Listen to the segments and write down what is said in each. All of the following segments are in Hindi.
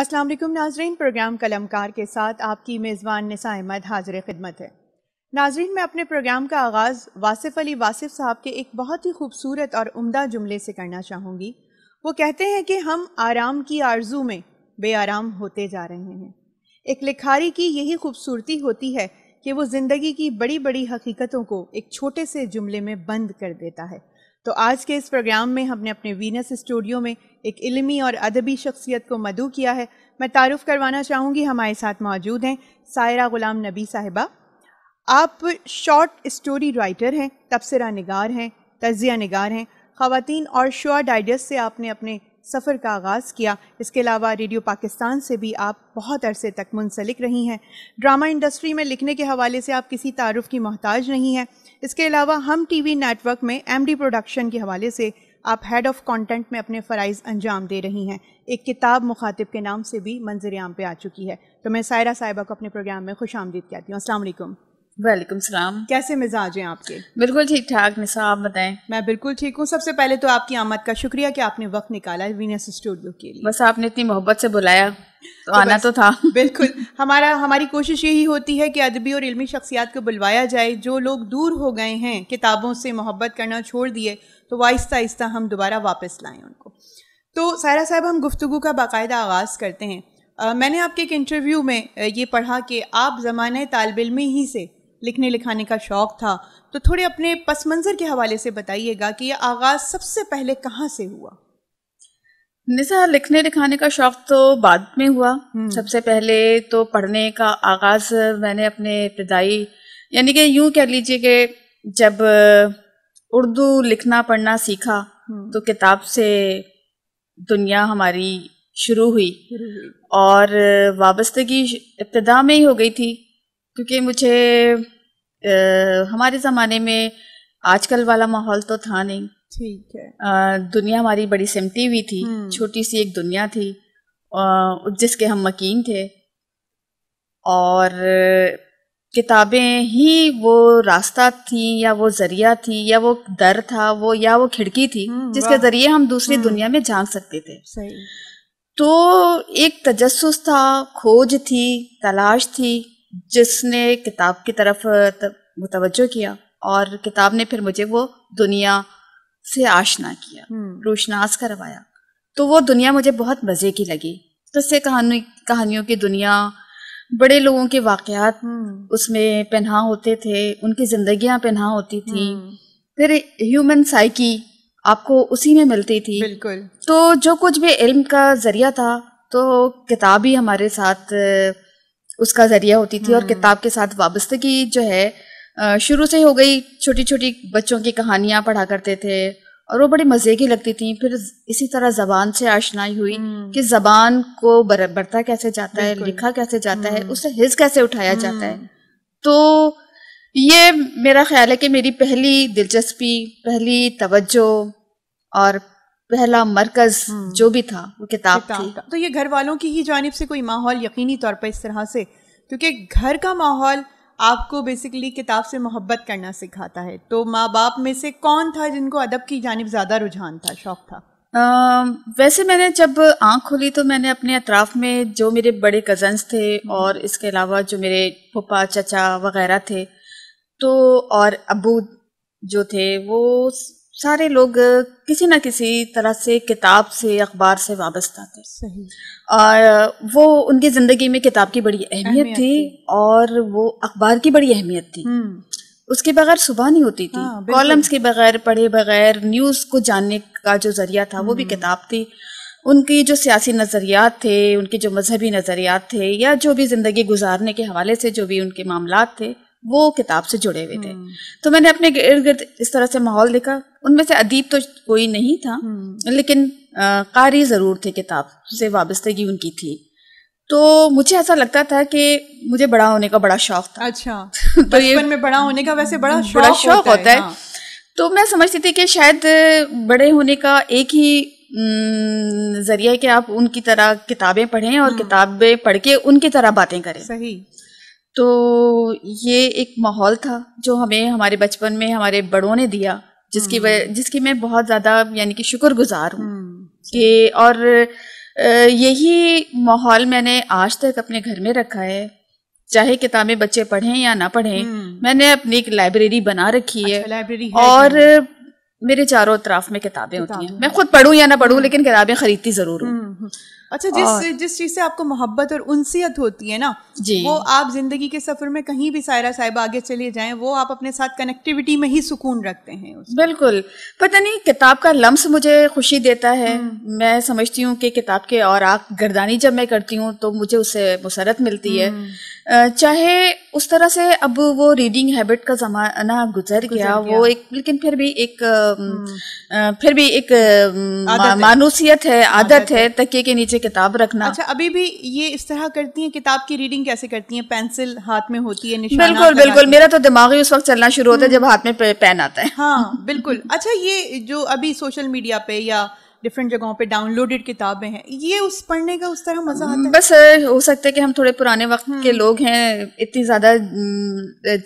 अस्सलाम वालेकुम नाजरीन प्रोग्राम कलमकार के साथ आपकी मेज़बान निसा अहमद हाजिर खिदमत है नाजरीन मैं अपने प्रोग्राम का आगाज़ वासिफ अली वासिफ साहब के एक बहुत ही खूबसूरत और उम्दा जुमले से करना चाहूँगी वो कहते हैं कि हम आराम की आरजू में बे आराम होते जा रहे हैं एक लिखारी की यही खूबसूरती होती है कि वो ज़िंदगी की बड़ी बड़ी हकीकतों को एक छोटे से जुमले में बंद कर देता है तो आज के इस प्रोग्राम में हमने अपने वीनस स्टूडियो में एक इलमी और अदबी शख्सियत को मदू किया है मैं तारुफ़ करवाना चाहूँगी हमारे साथ मौजूद हैं सायरा ग़ुलाम नबी साहिबा आप शॉर्ट स्टोरी राइटर हैं तबसरा नगार हैं तजिया नगार हैं ख़वान और शुआ डाइजस्ट से आपने अपने सफ़र का आगाज़ किया इसके अलावा रेडियो पाकिस्तान से भी आप बहुत अरसे तक मुंसलिक रही हैं ड्रामा इंडस्ट्री में लिखने के हवाले से आप किसी तारुफ़ की मोहताज नहीं हैं इसके अलावा हम टीवी नेटवर्क में एमडी प्रोडक्शन के हवाले से आप हेड ऑफ़ कंटेंट में अपने फ़रज़ अंजाम दे रही हैं एक किताब मुखातिब के नाम से भी मंजर आम पे आ चुकी है तो मैं सायरा साहिबा को अपने प्रोग्राम में खुश आमदीद कहती हूँ असल वालेकुम सलाम कैसे मिजाज हैं आपके बिल्कुल ठीक ठाक निशा आप बताएं मैं बिल्कुल ठीक हूँ सबसे पहले तो आपकी आमद का शुक्रिया कि आपने वक्त निकाला वीनस स्टूडियो के लिए बस आपने इतनी मोहब्बत से बुलाया तो, तो आना तो था बिल्कुल हमारा हमारी कोशिश यही होती है कि अदबी और इलमी शख्सियात को बुलवाया जाए जो लोग दूर हो गए हैं किताबों से मोहब्बत करना छोड़ दिए तो वह आहिस्ता आहिस्ता हम दोबारा वापस लाएँ उनको तो सारा साहब हम गुफ्तु का बाकायदा आगाज़ करते हैं मैंने आपके एक इंटरव्यू में ये पढ़ा कि आप जमाने तालब में ही से लिखने लिखाने का शौक़ था तो थोड़े अपने पस मंज़र के हवाले से बताइएगा कि यह आगाज़ सबसे पहले कहाँ से हुआ निशा लिखने लिखाने का शौक़ तो बाद में हुआ हम्म। सबसे पहले तो पढ़ने का आगाज़ मैंने अपने इब्तदाई यानी कि यूं कह लीजिए कि जब उर्दू लिखना पढ़ना सीखा हम्म। तो किताब से दुनिया हमारी शुरू हुई और वाबस्तगी इब्तदा में ही हो गई थी क्योंकि मुझे हमारे ज़माने में आजकल वाला माहौल तो था नहीं ठीक है आ, दुनिया हमारी बड़ी सिमटी हुई थी हम्म। छोटी सी एक दुनिया थी जिसके हम मकीन थे और किताबें ही वो रास्ता थी या वो जरिया थी या वो दर था वो या वो खिड़की थी हम्म, जिसके जरिए हम दूसरी हम्म। दुनिया में झांक सकते थे सही। तो एक तजस था खोज थी तलाश थी जिसने किताब की तरफ मुतवजो किया और किताब ने फिर मुझे वो दुनिया से आशना किया हम्म। रोशनास करवाया तो वो दुनिया मुझे बहुत मज़े की लगी तो तो कहानी कहानियों की दुनिया बड़े लोगों के वाकयात हम्म। उसमें पहना होते थे उनकी जिंदगियां पहना होती थी हम्म। फिर ह्यूमन साइकी आपको उसी में मिलती थी बिल्कुल तो जो कुछ भी इल्म का जरिया था तो किताब ही हमारे साथ उसका जरिया होती थी और हम्म। किताब के साथ वाबस्तगी जो है शुरू से ही हो गई छोटी छोटी बच्चों की कहानियां पढ़ा करते थे और वो बड़ी मज़े की लगती थी फिर इसी तरह ज़बान से आशनाई हुई हम्म। कि ज़बान को बरता कैसे जाता है लिखा कैसे जाता है हम्म। उससे हिज कैसे उठाया जाता है तो ये मेरा ख्याल है कि मेरी पहली दिलचस्पी पहली तवज्जो और पहला मरकज हाँ। जो भी था वो किताब, थी तो ये घर वालों की ही जानब से कोई माहौल यकीनी तौर पर इस तरह से क्योंकि घर का माहौल आपको बेसिकली किताब से मोहब्बत करना सिखाता है तो माँ बाप में से कौन था जिनको अदब की जानब ज़्यादा रुझान था शौक था आ, वैसे मैंने जब आँख खोली तो मैंने अपने अतराफ में जो मेरे बड़े कज़न्स थे हम्म। और इसके अलावा जो मेरे पपा चचा वगैरह थे तो और अबू जो थे वो सारे लोग किसी ना किसी तरह से किताब से अखबार से वाबस्ता थे सही और वो उनकी ज़िंदगी में किताब की बड़ी अहमियत थी और वो अखबार की बड़ी अहमियत थी हम्म। उसके बगैर सुबह नहीं होती थी हाँ, कॉलम्स के बगैर पढ़े बगैर न्यूज़ को जानने का जो जरिया था वो भी हम्म। किताब थी उनकी जो सियासी नज़रियात थे उनके जो मजहबी नज़रियात थे या जो भी ज़िंदगी गुजारने के हवाले से जो भी उनके मामला थे वो किताब से जुड़े हुए थे हम्म। तो मैंने अपने इर्द गिर्द इस तरह से माहौल देखा उनमें से अदीब तो कोई नहीं था हम्म। लेकिन कारी ज़रूर थे किताब से वाबस्तगी उनकी थी तो मुझे ऐसा लगता था कि मुझे बड़ा होने का बड़ा शौक था अच्छा तो ये में बड़ा होने का वैसे बड़ा शौक बड़ा शौक होता, होता है, है हाँ। तो मैं समझती थी कि शायद बड़े होने का एक ही जरिया है कि आप उनकी तरह किताबें पढ़ें और हम्म। किताबें पढ़ के उनकी तरह बातें करें सही तो ये एक माहौल था जो हमें हमारे बचपन में हमारे बड़ों ने दिया जिसकी हम्म। जिसकी मैं बहुत ज़्यादा यानी कि गुजार हूँ कि हम्म, और यही माहौल मैंने आज तक अपने घर में रखा है चाहे किताबें बच्चे पढ़ें या ना पढ़ें हम्म। मैंने अपनी एक लाइब्रेरी बना रखी है, अच्छा, लाइब्रेरी और मेरे चारों तरफ में किताबें होती हैं मैं खुद पढ़ूं या ना पढ़ूं लेकिन किताबें खरीदती ज़रूर हूँ अच्छा जिस और, जिस चीज से आपको मोहब्बत और उनसियत होती है ना जी वो आप जिंदगी के सफर में कहीं भी सायरा साहब आगे चले जाएं वो आप अपने साथ कनेक्टिविटी में ही सुकून रखते हैं बिल्कुल पता नहीं किताब का लम्स मुझे खुशी देता है हम्म। मैं समझती हूँ कि किताब के और आग गर्दानी जब मैं करती हूँ तो मुझे उससे मुसरत मिलती है हम्म। चाहे उस तरह से अब वो रीडिंग हैबिट का जमाना गुजर गया वो एक लेकिन फिर भी एक हम्म। फिर भी एक मानूसियत है आदत है तकिए के नीचे किताब रखना अच्छा अभी भी ये इस तरह करती हैं किताब की रीडिंग कैसे करती हैं पेंसिल हाथ में होती है निशाना बिल्कुल बिल्कुल मेरा तो दिमाग ही उस वक्त चलना शुरू होता है हम्म। जब हाथ में पेन आता है हाँ बिल्कुल अच्छा ये जो अभी सोशल मीडिया पे या डिफरेंट जगहों पे डाउनलोडेड किताबें हैं ये उस पढ़ने का उस तरह मजा आता है बस हो सकता है कि हम थोड़े पुराने वक्त हम्म। के लोग हैं इतनी ज़्यादा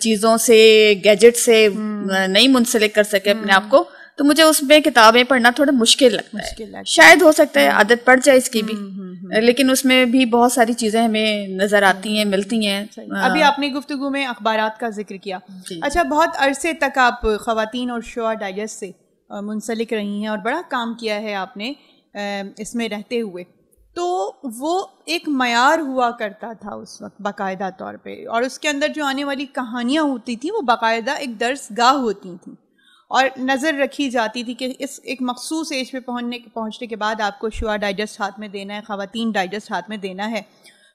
चीज़ों से गैजेट से हम्म। नहीं मुंसलिक कर सके अपने आप को तो मुझे उसमें किताबें पढ़ना थोड़ा मुश्किल लगता मुश्किल है शायद हो सकता है हम्म। आदत पड़ जाए इसकी भी हम्म, हम्म, लेकिन उसमें भी बहुत सारी चीज़ें हमें नज़र आती हैं मिलती हैं अभी आपने गुफ्तु में अखबार का जिक्र किया अच्छा बहुत अरसे तक आप खातन और शोआ डाइजेस्ट से मुंसलिक रही हैं और बड़ा काम किया है आपने इसमें रहते हुए तो वो एक मैार हुआ करता था उस वक्त बाकायदा तौर पे और उसके अंदर जो आने वाली कहानियाँ होती थी वो बाकायदा एक दर्स गाह होती थी और नज़र रखी जाती थी कि इस एक मखसूस एज पे पहुँचने पहुँचने के बाद आपको शुआ डाइजेस्ट हाथ में देना है ख़वान डाइजेस्ट हाथ में देना है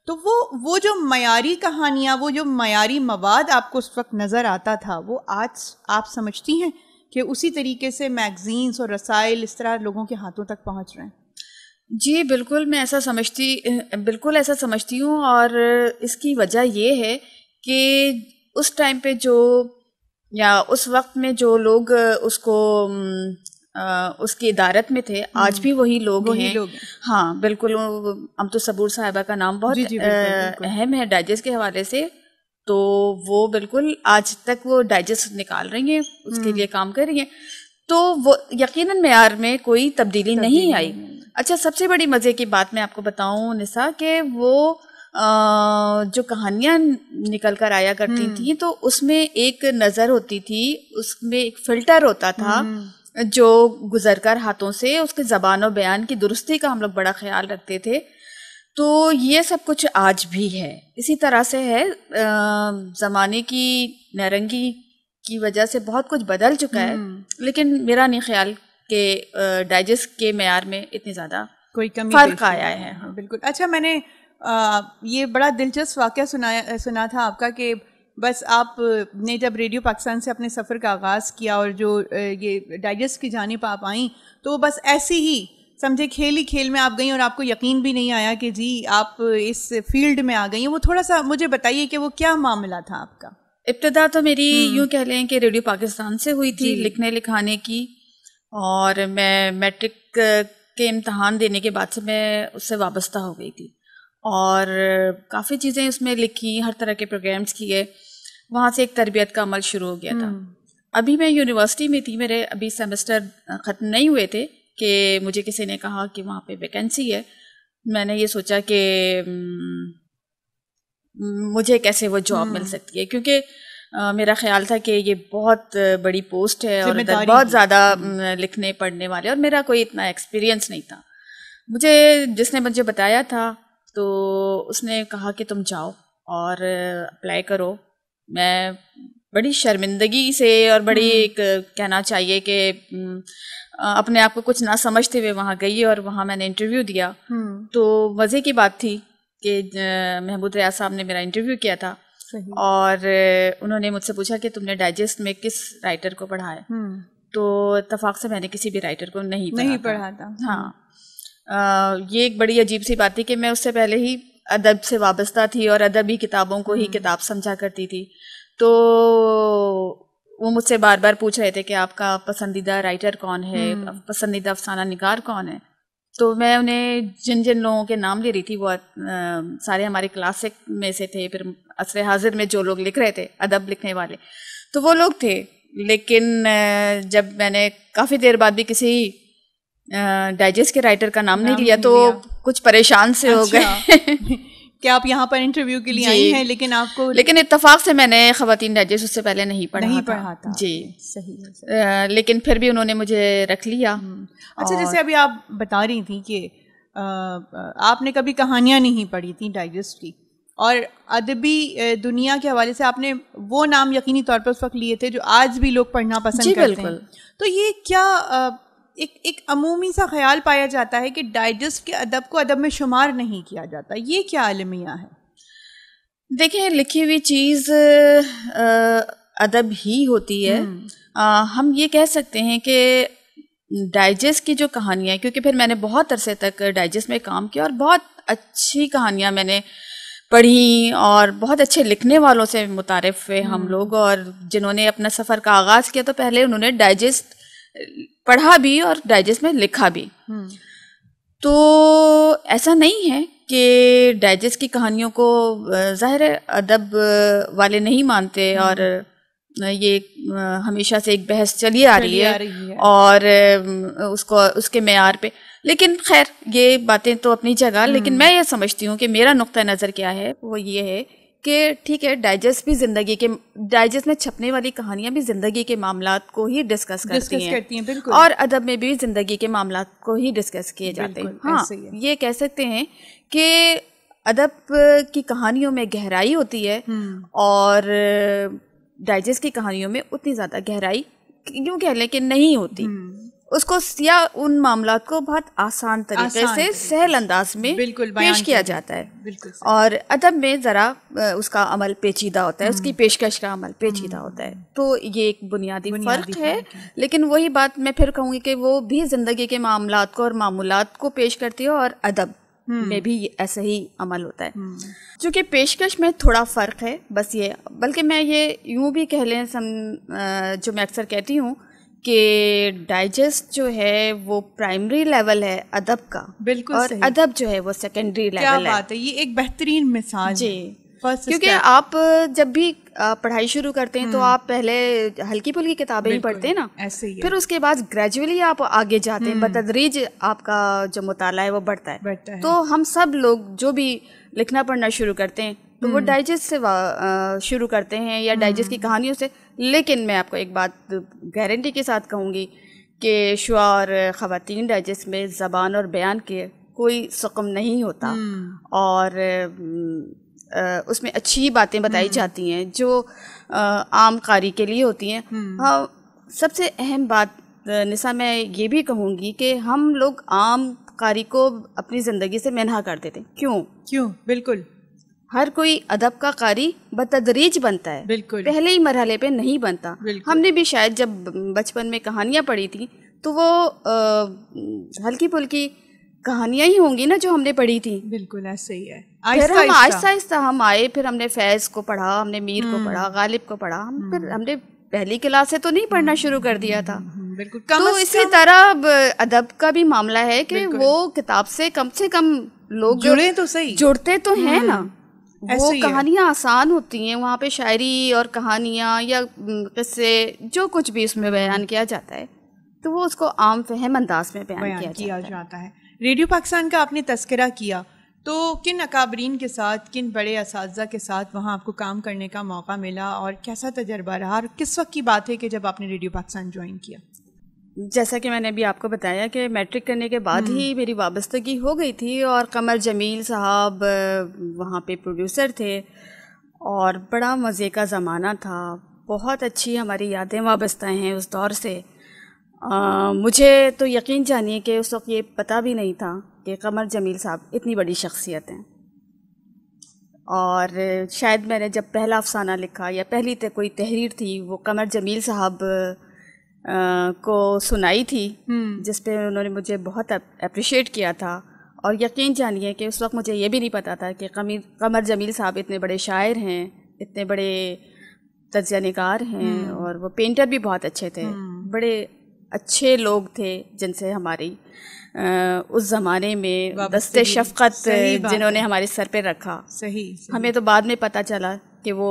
तो वो वो जो मयारी कहानियाँ वो जो मयारी मवाद आपको उस वक्त नज़र आता था वो आज आप समझती हैं कि उसी तरीके से मैगज़ीन्स और रसाइल इस तरह लोगों के हाथों तक पहुँच रहे हैं जी बिल्कुल मैं ऐसा समझती बिल्कुल ऐसा समझती हूँ और इसकी वजह यह है कि उस टाइम पे जो या उस वक्त में जो लोग उसको आ, उसकी इदारत में थे हम्म। आज भी वही लोग वही हैं लोग हाँ बिल्कुल हम तो सबूर साहिबा का नाम बहुत अहम है डाइजेस्ट के हवाले से तो वो बिल्कुल आज तक वो डाइजेस्ट निकाल रही हैं उसके लिए हम्म। काम कर रही हैं तो वो यकीनन मैार में कोई तब्दीली, तब्दीली नहीं आई अच्छा सबसे बड़ी मज़े की बात मैं आपको बताऊं निशा के वो जो कहानियाँ निकल कर आया करती हम्म। थी तो उसमें एक नज़र होती थी उसमें एक फिल्टर होता था हम्म। जो गुजर कर हाथों से उसके ज़बान और बयान की दुरुस्ती का हम लोग बड़ा ख्याल रखते थे तो ये सब कुछ आज भी है इसी तरह से है ज़माने की नारंगी की वजह से बहुत कुछ बदल चुका है हम्म। लेकिन मेरा नहीं ख्याल के डाइजेस्ट के मैार में इतनी ज़्यादा कोई कमी फर्क आया है हाँ बिल्कुल अच्छा मैंने आ, ये बड़ा दिलचस्प वाक़ सुनाया सुना था आपका कि बस आप ने जब रेडियो पाकिस्तान से अपने सफ़र का आगाज़ किया और जो ये डाइजेस्ट की जाने पर आप आई तो बस ऐसी ही समझे खेल ही खेल में आप गई और आपको यकीन भी नहीं आया कि जी आप इस फील्ड में आ गई हैं वो थोड़ा सा मुझे बताइए कि वो क्या मामला था आपका इब्तदा तो मेरी हम्म। यूँ कह लें कि रेडियो पाकिस्तान से हुई थी लिखने लिखाने की और मैं मैट्रिक के इम्तहान देने के बाद से मैं उससे वाबस्ता हो गई थी और काफ़ी चीज़ें उसमें लिखी हर तरह के प्रोग्राम्स किए वहाँ से एक तरबियत का अमल शुरू हो गया था हम्म। अभी मैं यूनिवर्सिटी में थी मेरे अभी सेमेस्टर ख़त्म नहीं हुए थे कि मुझे किसी ने कहा कि वहाँ पे वैकेंसी है मैंने ये सोचा कि मुझे कैसे वो जॉब मिल हम्म। सकती है क्योंकि मेरा ख्याल था कि ये बहुत बड़ी पोस्ट है और बहुत ज़्यादा हम्म। लिखने पढ़ने वाले और मेरा कोई इतना एक्सपीरियंस नहीं था मुझे जिसने मुझे बताया था तो उसने कहा कि तुम जाओ और अप्लाई करो मैं बड़ी शर्मिंदगी से और बड़ी हम्म। एक कहना चाहिए कि अपने आप को कुछ ना समझते हुए वहाँ गई और वहाँ मैंने इंटरव्यू दिया हम्म। तो मज़े की बात थी कि महमूद रियाज साहब ने मेरा इंटरव्यू किया था और उन्होंने मुझसे पूछा कि तुमने डाइजेस्ट में किस राइटर को पढ़ा है हम्म। तो इतफाक से मैंने किसी भी राइटर को नहीं पढ़ा नहीं पढ़ा था हाँ आ, ये एक बड़ी अजीब सी बात थी कि मैं उससे पहले ही अदब से वाबस्ता थी और अदबी किताबों को ही हम्म। किताब समझा करती थी तो वो मुझसे बार बार पूछ रहे थे कि आपका पसंदीदा राइटर कौन है हम्म। पसंदीदा अफसाना निगार कौन है तो मैं उन्हें जिन जिन लोगों के नाम ले रही थी वो आ, सारे हमारे क्लासिक में से थे फिर असर हाजिर में जो लोग लिख रहे थे अदब लिखने वाले तो वो लोग थे लेकिन जब मैंने काफ़ी देर बाद भी किसी डाइजेस्ट के राइटर का नाम, नाम नहीं लिया तो लिया। कुछ परेशान से अच्छा। हो गए कि आप यहाँ पर इंटरव्यू के लिए आई हैं लेकिन आपको लेकिन इतफाक़ से मैंने खातन डाइजेस्ट उससे पहले नहीं पढ़ा नहीं पढ़ा था जी सही आ, लेकिन फिर भी उन्होंने मुझे रख लिया हम्म। अच्छा जैसे अभी आप बता रही थी कि आपने कभी कहानियाँ नहीं पढ़ी थी डाइजेस्ट की और अदबी दुनिया के हवाले से आपने वो नाम यकीनी तौर पर उस वक्त लिए थे जो आज भी लोग पढ़ना पसंद करते हैं तो ये क्या एक एक अमूमी सा ख्याल पाया जाता है कि डाइजेस्ट के अदब को अदब में शुमार नहीं किया जाता ये क्या आलमिया है देखें लिखी हुई चीज़ अदब ही होती है आ, हम्म। हम ये कह सकते हैं कि डाइजेस्ट की जो कहानियाँ क्योंकि फिर मैंने बहुत अरसे तक डाइजेस्ट में काम किया और बहुत अच्छी कहानियाँ मैंने पढ़ी और बहुत अच्छे लिखने वालों से मुतारफ़ हुए हम हम्म। लोग और जिन्होंने अपना सफ़र का आगाज़ किया तो पहले उन्होंने डाइजेस्ट पढ़ा भी और डाइजेस्ट में लिखा भी हम्म। तो ऐसा नहीं है कि डाइजेस्ट की कहानियों को ज़ाहिर अदब वाले नहीं मानते हम्म। और ये हमेशा से एक बहस चली आ रही है, रही है। और उसको उसके मैार पे लेकिन खैर ये बातें तो अपनी जगह लेकिन हम्म। मैं ये समझती हूँ कि मेरा नुक़ नज़र क्या है वो ये है कि ठीक है डाइजेस्ट भी ज़िंदगी के डाइजेस्ट में छपने वाली कहानियां भी ज़िंदगी के मामला को ही डिस्कस करती, हैं। करती हैं और अदब में भी ज़िंदगी के मामला को ही डिस्कस किए जाते हैं हाँ है। ये कह सकते हैं कि अदब की कहानियों में गहराई होती है हम्म। और डाइजेस्ट की कहानियों में उतनी ज़्यादा गहराई यूँ कह लें कि नहीं होती हम्म। उसको या उन मामला को बहुत आसान तरीके आसान से सहल अंदाज में बिल्कुल पेश किया जाता है बिल्कुल और अदब में ज़रा उसका अमल पेचीदा होता है हम्म। उसकी पेशकश का अमल पेचीदा हम्म। होता है तो ये एक बुनियादी, बुनियादी फ़र्क है लेकिन वही बात मैं फिर कहूँगी कि वो भी ज़िंदगी के मामला को और मामूलत को पेश करती है और अदब हम्म। में भी ऐसा ही अमल होता है चूँकि पेशकश में थोड़ा फ़र्क है बस ये बल्कि मैं ये यूँ भी कह लें जो मैं अक्सर कहती हूँ कि डाइजेस्ट जो है वो प्राइमरी लेवल है अदब का बिल्कुल और अदब जो है वो सेकेंडरी लेवल क्या बात है ये एक बेहतरीन मिसाल जी क्योंकि आप जब भी पढ़ाई शुरू करते हैं तो हम्म। आप पहले हल्की फुल्की किताबें ही पढ़ते हैं ना ऐसे ही फिर उसके बाद ग्रेजुअली आप आगे जाते हैं हम्म। बतदरीज आपका जो मुताला है वो बढ़ता है बढ़ता है तो हम सब लोग जो भी लिखना पढ़ना शुरू करते हैं तो वो डाइजेस्ट हम्म। से शुरू करते हैं या डाइजेस्ट की कहानियों से लेकिन मैं आपको एक बात गारंटी के साथ कहूँगी कि शुआ और ख़वान डाइजेस्ट में ज़बान और बयान के कोई सकम नहीं होता हम्म। और उसमें अच्छी बातें बताई हम्म। जाती हैं जो आम कारी के लिए होती हैं हम्म। हाँ सबसे अहम बात निशा मैं ये भी कहूँगी कि हम लोग आम कारी को अपनी ज़िंदगी से मना कर देते क्यों क्यों बिल्कुल हर कोई अदब का कारी बतदरीज बनता है बिल्कुल पहले ही मरहले पे नहीं बनता हमने भी शायद जब बचपन में कहानियाँ पढ़ी थी तो वो हल्की फुल्की कहानियाँ ही होंगी ना जो हमने पढ़ी थी बिल्कुल ऐसे ही है फिर हम आहिस्ता आहिस्ता हम आए फिर हमने फैज़ को पढ़ा हमने मीर को हम्म। पढ़ा गालिब को पढ़ा हम फिर हम्म। हमने पहली क्लास से तो नहीं पढ़ना शुरू कर दिया था हम्म, बिल्कुल तो इसी तरह अदब का भी मामला है कि वो किताब से कम से कम लोग जुड़े तो सही जुड़ते तो हैं ना वो कहानियाँ आसान होती हैं वहाँ पे शायरी और कहानियाँ या किस्से जो कुछ भी उसमें बयान किया जाता है तो वो उसको आम फहम अंदाज में बयान, किया, किया जाता, जाता है रेडियो पाकिस्तान का आपने तस्करा किया तो किन अकाबरीन के साथ किन बड़े इस के साथ वहाँ आपको काम करने का मौका मिला और कैसा तजर्बा रहा और किस वक्त की बात है कि जब आपने रेडियो पाकिस्तान ज्वाइन किया जैसा कि मैंने अभी आपको बताया कि मैट्रिक करने के बाद हम्म। ही मेरी वाबस्तगी हो गई थी और कमर जमील साहब वहाँ पे प्रोड्यूसर थे और बड़ा मज़े का ज़माना था बहुत अच्छी हमारी यादें वाबस्ता हैं उस दौर से आ, मुझे तो यकीन जानिए कि उस वक्त ये पता भी नहीं था कि कमर जमील साहब इतनी बड़ी शख्सियत हैं और शायद मैंने जब पहला अफसाना लिखा या पहली कोई तहरीर थी वो कमर जमील साहब को सुनाई थी हम्म। जिस पे उन्होंने मुझे बहुत अप्रिशिएट किया था और यकीन जानिए कि उस वक्त मुझे ये भी नहीं पता था कि कमीर कमर जमील साहब इतने बड़े शायर हैं इतने बड़े तजिया नगार हैं हम्म। और वो पेंटर भी बहुत अच्छे थे हम्म। बड़े अच्छे लोग थे जिनसे हमारी आ, उस ज़माने में दस्ते शफकत जिन्होंने हमारे सर पे रखा सही, सही हमें तो बाद में पता चला कि वो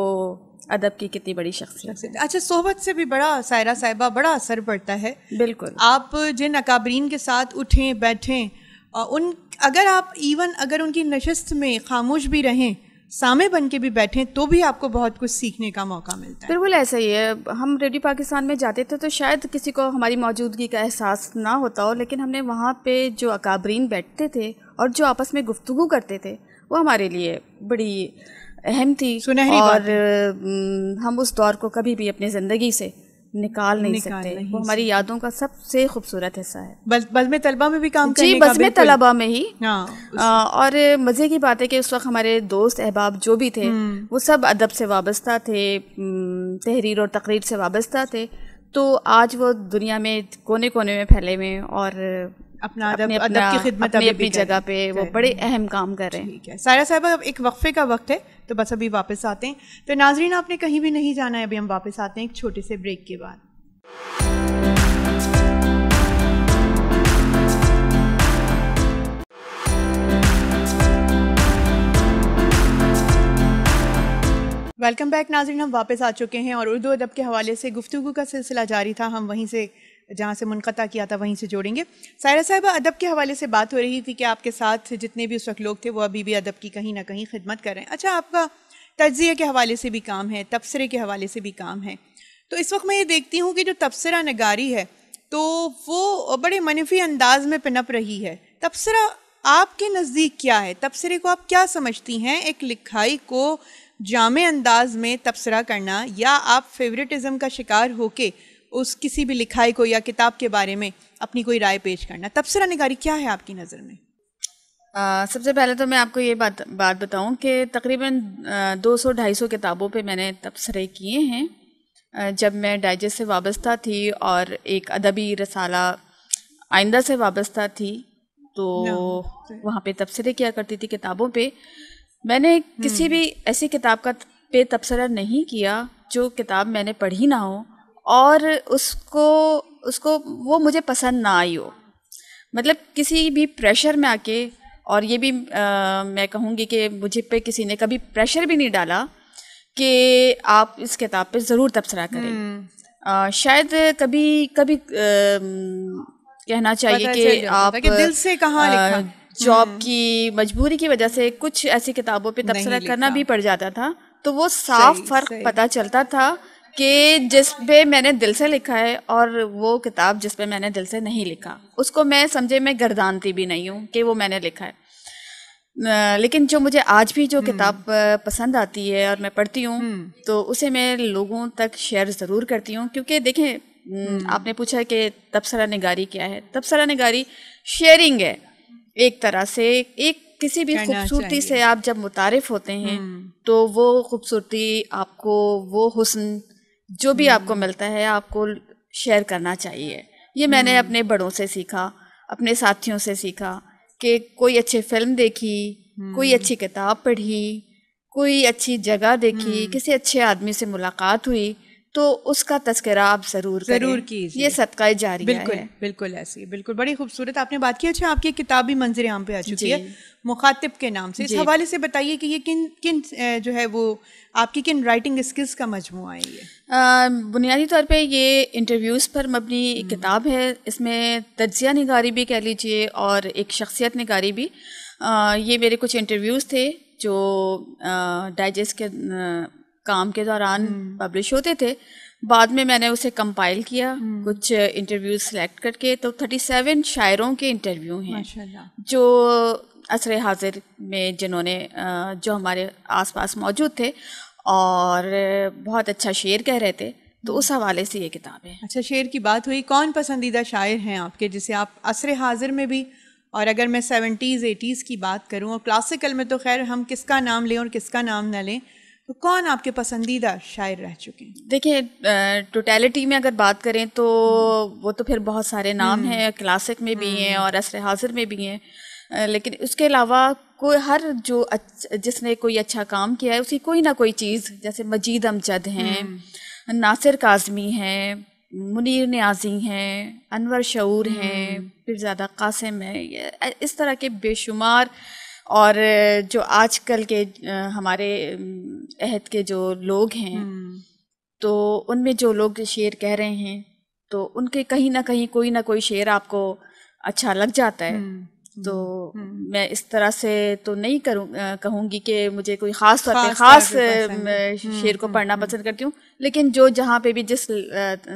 अदब की कितनी बड़ी शख्सियत अच्छा सोहबत से भी बड़ा सायरा साहिबा बड़ा असर पड़ता है बिल्कुल आप जिन अकाबरीन के साथ उठें बैठें उन अगर आप इवन अगर उनकी नशस्त में खामोश भी रहें सामे बन के भी बैठें तो भी आपको बहुत कुछ सीखने का मौका मिलता है बिल्कुल ऐसा ही है हम रेडियो पाकिस्तान में जाते थे तो शायद किसी को हमारी मौजूदगी का एहसास ना होता हो लेकिन हमने वहाँ पे जो अकाबरीन बैठते थे और जो आपस में गुफ्तु करते थे वो हमारे लिए बड़ी अहम थी सुनहरी और हम उस दौर को कभी भी अपनी ज़िंदगी से निकाल नहीं निकाल सकते नहीं वो हमारी यादों का सबसे खूबसूरत हिस्सा है बल बज़म तलबा में भी काम जी बज़म तलबा में ही आ, हाँ, और मज़े की बात है कि उस वक्त हमारे दोस्त अहबाब जो भी थे हम्म। वो सब अदब से वाबस्ता थे तहरीर और तकरीर से वाबस्ता थे तो आज वो दुनिया में कोने कोने में फैले हुए और अपना अदब अदब की खिदमत अपनी, अपनी जगह पे वो बड़े अहम काम कर रहे हैं ठीक है सारा साहब अब एक वक्फ़े का वक्त है तो बस अभी वापस आते हैं तो नाजरीन आपने कहीं भी नहीं जाना है अभी हम वापस आते हैं एक छोटे से ब्रेक के बाद वेलकम बैक नाजरीन हम वापस आ चुके हैं और उर्दू अदब के हवाले से गुफ्तु का सिलसिला जारी था हम वहीं से जहाँ से मुनक़ा किया था वहीं से जोड़ेंगे सायरा साहब अदब के हवाले से बात हो रही थी कि आपके साथ जितने भी उस वक्त लोग थे वो अभी भी अदब की कहीं ना कहीं खिदमत कर रहे हैं अच्छा आपका तजिए के हवाले से भी काम है तबसरे के हवाले से भी काम है तो इस वक्त मैं ये देखती हूँ कि जो तबसरा नगारी है तो वो बड़े मनफी अंदाज में पनप रही है तबसरा आपके नज़दीक क्या है तबसरे को आप क्या समझती हैं एक लिखाई को जाम अंदाज में तबसरा करना या आप फेवरेटिज़म का शिकार होके उस किसी भी लिखाई को या किताब के बारे में अपनी कोई राय पेश करना तबसरा निगारी क्या है आपकी नज़र में आ, सबसे पहले तो मैं आपको ये बात बात बताऊँ कि तकरीबन 200-250 किताबों पे मैंने तबसरे किए हैं जब मैं डाइजेस्ट से वाबस्ता थी और एक अदबी रसाला आइंदा से वाबस्ता थी तो हाँ, वहाँ पे तबसरे किया करती थी किताबों पे मैंने किसी हम्म। भी ऐसी किताब का पे तबसरा नहीं किया जो किताब मैंने पढ़ी ना हो और उसको उसको वो मुझे पसंद ना आई हो मतलब किसी भी प्रेशर में आके और ये भी आ, मैं कहूँगी कि मुझे पे किसी ने कभी प्रेशर भी नहीं डाला कि आप इस किताब पे ज़रूर तबसरा करें आ, हम्म। शायद कभी कभी आ, कहना चाहिए कि आप कि दिल से कहाँ जॉब हम्म। की मजबूरी की वजह से कुछ ऐसी किताबों पे तबसरा करना भी पड़ जाता था तो वो साफ फर्क पता चलता था कि जिस पे मैंने दिल से लिखा है और वो किताब जिस पे मैंने दिल से नहीं लिखा उसको मैं समझे मैं गर्दानती भी नहीं हूँ कि वो मैंने लिखा है लेकिन जो मुझे आज भी जो हम्म। किताब पसंद आती है और मैं पढ़ती हूँ हम्म। तो उसे मैं लोगों तक शेयर ज़रूर करती हूँ क्योंकि देखें हम्म। आपने पूछा कि तबसरा नगारी क्या है तबसरा नगारी शेयरिंग है एक तरह से एक किसी भी खूबसूरती से आप जब मुतारफ होते हैं तो वो खूबसूरती आपको वो हुसन जो भी आपको हम्म। मिलता है आपको शेयर करना चाहिए ये मैंने हम्म। अपने बड़ों से सीखा अपने साथियों से सीखा कि कोई अच्छी फिल्म देखी कोई हम्म। अच्छी किताब पढ़ी कोई अच्छी जगह देखी किसी अच्छे आदमी से मुलाकात हुई तो उसका तस्करा आप ज़रूर ज़रूर कीजिए ये सदका जारी बिल्कुल है। बिल्कुल ऐसी बिल्कुल बड़ी खूबसूरत आपने बात की अच्छा आपकी किताब भी मंजिल आम पे आ चुकी है मुखातिब के नाम से इस हवाले से बताइए कि ये किन किन जो है वो आपकी किन राइटिंग स्किल्स का मजमू है ये बुनियादी तौर पे ये इंटरव्यूज़ पर मबनी हम्म। किताब है इसमें तजिया निगारी भी कह लीजिए और एक शख्सियत निगारी भी आ, ये मेरे कुछ इंटरव्यूज़ थे जो डाइजेस्ट के काम के दौरान पब्लिश हम्म। होते थे बाद में मैंने उसे कंपाइल किया हम्म। कुछ इंटरव्यू सेलेक्ट करके तो 37 शायरों के इंटरव्यू हैं जो असर हाजिर में जिन्होंने जो हमारे आसपास मौजूद थे और बहुत अच्छा शेर कह रहे थे तो उस हवाले से ये किताब है अच्छा शेर की बात हुई कौन पसंदीदा शायर हैं आपके जिसे आप असर हाजिर में भी और अगर मैं सेवेंटीज़ एटीज़ की बात करूँ और क्लासिकल में तो खैर हम किसका नाम लें और किसका नाम ना लें तो कौन आपके पसंदीदा शायर रह चुके हैं देखिए टोटलिटी में अगर बात करें तो वो तो फिर बहुत सारे नाम हम्म। हैं क्लासिक में भी हैं हम्म। और असर हाजिर में भी हैं लेकिन उसके अलावा कोई हर जो जिसने कोई अच्छा काम किया है उसकी कोई ना कोई चीज़ जैसे मजीद अमजद हैं हम्म। नासिर काजमी हैं मुनीर न्याजी हैं अनवर शूर हैं फिर ज़्यादा कासिम है इस तरह के बेशुमार और जो आजकल के हमारे अहद के जो लोग हैं हम्म। तो उनमें जो लोग शेर कह रहे हैं तो उनके कहीं ना कहीं कोई ना कोई शेर आपको अच्छा लग जाता है हम्म। तो हम्म। मैं इस तरह से तो नहीं करूँ कहूँगी कि मुझे कोई खास तौर खास, खास शेर को पढ़ना पसंद करती हूँ लेकिन जो जहाँ पे भी जिस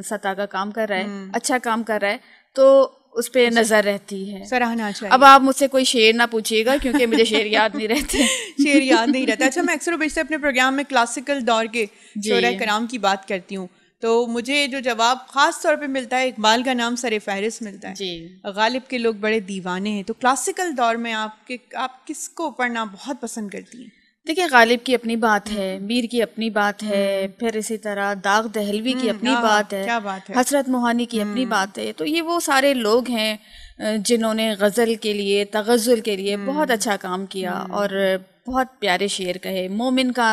सतह का काम कर रहा है अच्छा काम कर रहा है तो उस पर नजर रहती है सराहना चाहिए अब आप मुझसे कोई शेर ना पूछिएगा क्योंकि मुझे शेर याद नहीं रहते शेर याद नहीं रहता अच्छा मैं अक्सर बेशतर अपने प्रोग्राम में क्लासिकल दौर के शोर कराम की बात करती हूँ तो मुझे जो जवाब ख़ास तौर पे मिलता है इकबाल का नाम सर फहरिस्त मिलता है जी गालिब के लोग बड़े दीवाने हैं तो क्लासिकल दौर में आपके आप किसको पढ़ना बहुत पसंद करती हैं देखिए गालिब की अपनी बात है हम्म। मीर की अपनी बात है हम्म। फिर इसी तरह दाग दहलवी की हम्म, अपनी बात है क्या बात है हसरत मोहानी की अपनी बात है तो ये वो सारे लोग हैं जिन्होंने गज़ल के लिए तगजल के लिए बहुत अच्छा काम किया और बहुत प्यारे शेर कहे मोमिन का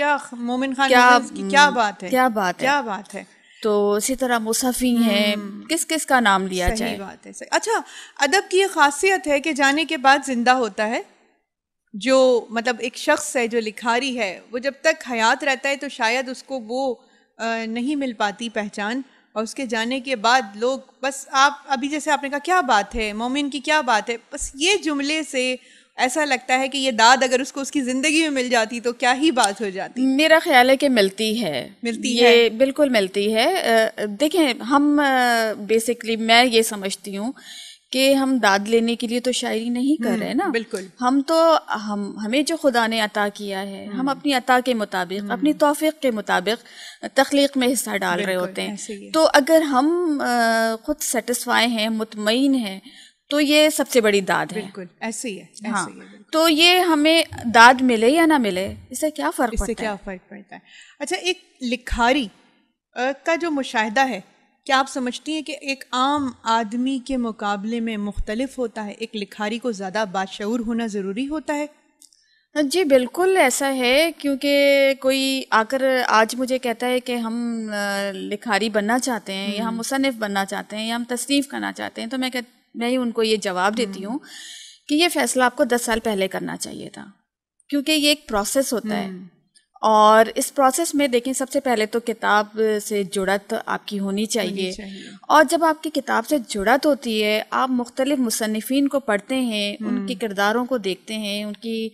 क्या मोमिन खान क्या की क्या बात है क्या बात है क्या बात है तो इसी तरह मुसफ़ी हैं किस किस का नाम लिया जाए बात है अच्छा अदब की ये खासियत है कि जाने के बाद ज़िंदा होता है जो मतलब एक शख्स है जो लिखारी है वो जब तक हयात रहता है तो शायद उसको वो नहीं मिल पाती पहचान और उसके जाने के बाद लोग बस आप अभी जैसे आपने कहा क्या बात है मोमिन की क्या बात है बस ये जुमले से ऐसा लगता है कि ये दाद अगर उसको उसकी ज़िंदगी में मिल जाती तो क्या ही बात हो जाती मेरा ख्याल है कि मिलती है मिलती ये है बिल्कुल मिलती है देखें हम बेसिकली मैं ये समझती हूँ कि हम दाद लेने के लिए तो शायरी नहीं कर हम्म, रहे ना बिल्कुल हम तो हम हमें जो खुदा ने अता किया है हम हम्म। अपनी अता के मुताबिक हम्म। अपनी तोफ़ी के मुताबिक तख्लीक में हिस्सा डाल रहे होते हैं तो अगर हम ख़ुद सेटिस्फाई हैं मुतमिन हैं तो ये सबसे बड़ी दाद है बिल्कुल ऐसे ही है ऐसे हाँ ही है, हाँ। तो ये हमें दाद मिले या ना मिले इससे क्या फ़र्क इससे क्या फ़र्क पड़ता है अच्छा एक लिखारी का जो मुशाह है क्या आप समझती हैं कि एक आम आदमी के मुकाबले में मुख्तलफ होता है एक लिखारी को ज़्यादा बाशूर होना ज़रूरी होता है हाँ जी बिल्कुल ऐसा है क्योंकि कोई आकर आज मुझे कहता है कि हम लिखारी बनना चाहते हैं या हम हम्म। मुसनफ़ बनना चाहते हैं या हम तसनीफ़ करना चाहते हैं तो मैं कह मैं ही उनको ये जवाब देती हूँ हम्म। कि ये फ़ैसला आपको दस साल पहले करना चाहिए था क्योंकि ये एक प्रोसेस होता है हम्म। और इस प्रोसेस में देखें सबसे पहले तो किताब से जुड़त आपकी होनी चाहिए, होनी चाहिए। और जब आपकी किताब से जुड़त होती है आप मुख्तलिफ मुसनफिन को पढ़ते हैं हम्म। उनके किरदारों को देखते हैं उनकी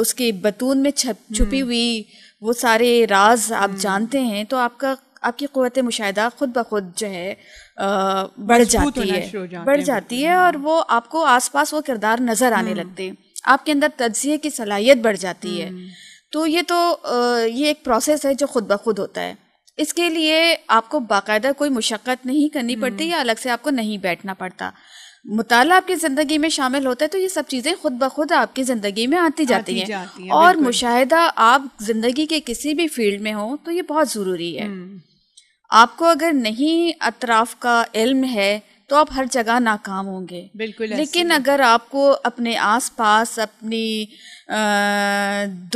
उसके बतून में छप हम्म। छुपी हुई वो सारे राज आप हम्म। जानते हैं तो आपका आपकी क़वत मुशाह खुद ब खुद जो है आ, बढ़ जाती है बढ़ जाती है और वो आपको आसपास वो किरदार नज़र आने लगते हैं आपके अंदर तजिए की सलाहियत बढ़ जाती है तो ये तो ये एक प्रोसेस है जो खुद ब खुद होता है इसके लिए आपको बाकायदा कोई मुशक्क़त नहीं करनी हम्म। पड़ती या अलग से आपको नहीं बैठना पड़ता मुताला आपकी ज़िंदगी में शामिल होता है तो ये सब चीज़ें खुद ब खुद आपकी ज़िंदगी में आती जाती, आती हैं जाती है, और मुशाहिदा आप ज़िंदगी के किसी भी फील्ड में हो तो ये बहुत ज़रूरी है हम्म। आपको अगर नहीं अतराफ़ का इल्म है तो आप हर जगह नाकाम होंगे बिल्कुल लेकिन अगर आपको अपने आस पास अपनी आ,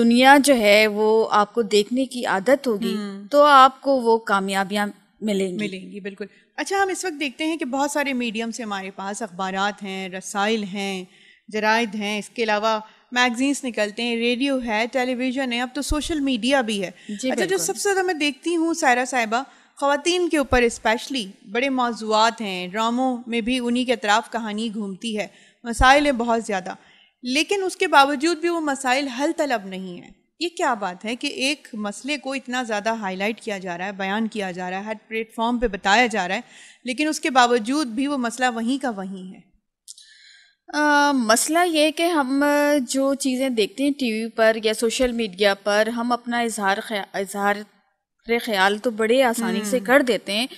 दुनिया जो है वो आपको देखने की आदत होगी हम्म। तो आपको वो कामयाबियाँ मिलेंगी मिलेंगी बिल्कुल अच्छा हम इस वक्त देखते हैं कि बहुत सारे मीडियम से हमारे पास अखबार हैं रसाइल हैं जराइद हैं इसके अलावा मैगजीन्स निकलते हैं रेडियो है टेलीविज़न है अब तो सोशल मीडिया भी है अच्छा जो सबसे ज़्यादा मैं देखती हूँ सायरा साहिबा ख़वान के ऊपर इस्पेशली बड़े मौजूद हैं ड्रामों में भी उन्हीं के अतराफ़ कहानी घूमती है मसाइल हैं बहुत ज़्यादा लेकिन उसके बावजूद भी वो मसाइल हल तलब नहीं हैं ये क्या बात है कि एक मसले को इतना ज़्यादा हाईलाइट किया जा रहा है बयान किया जा रहा है हर प्लेटफॉर्म पे बताया जा रहा है लेकिन उसके बावजूद भी वो मसला वहीं का वहीं है आ, मसला ये कि हम जो चीज़ें देखते हैं टीवी पर या सोशल मीडिया पर हम अपना इजहार इजहार रे ख्याल तो बड़े आसानी से हम्म। कर देते हैं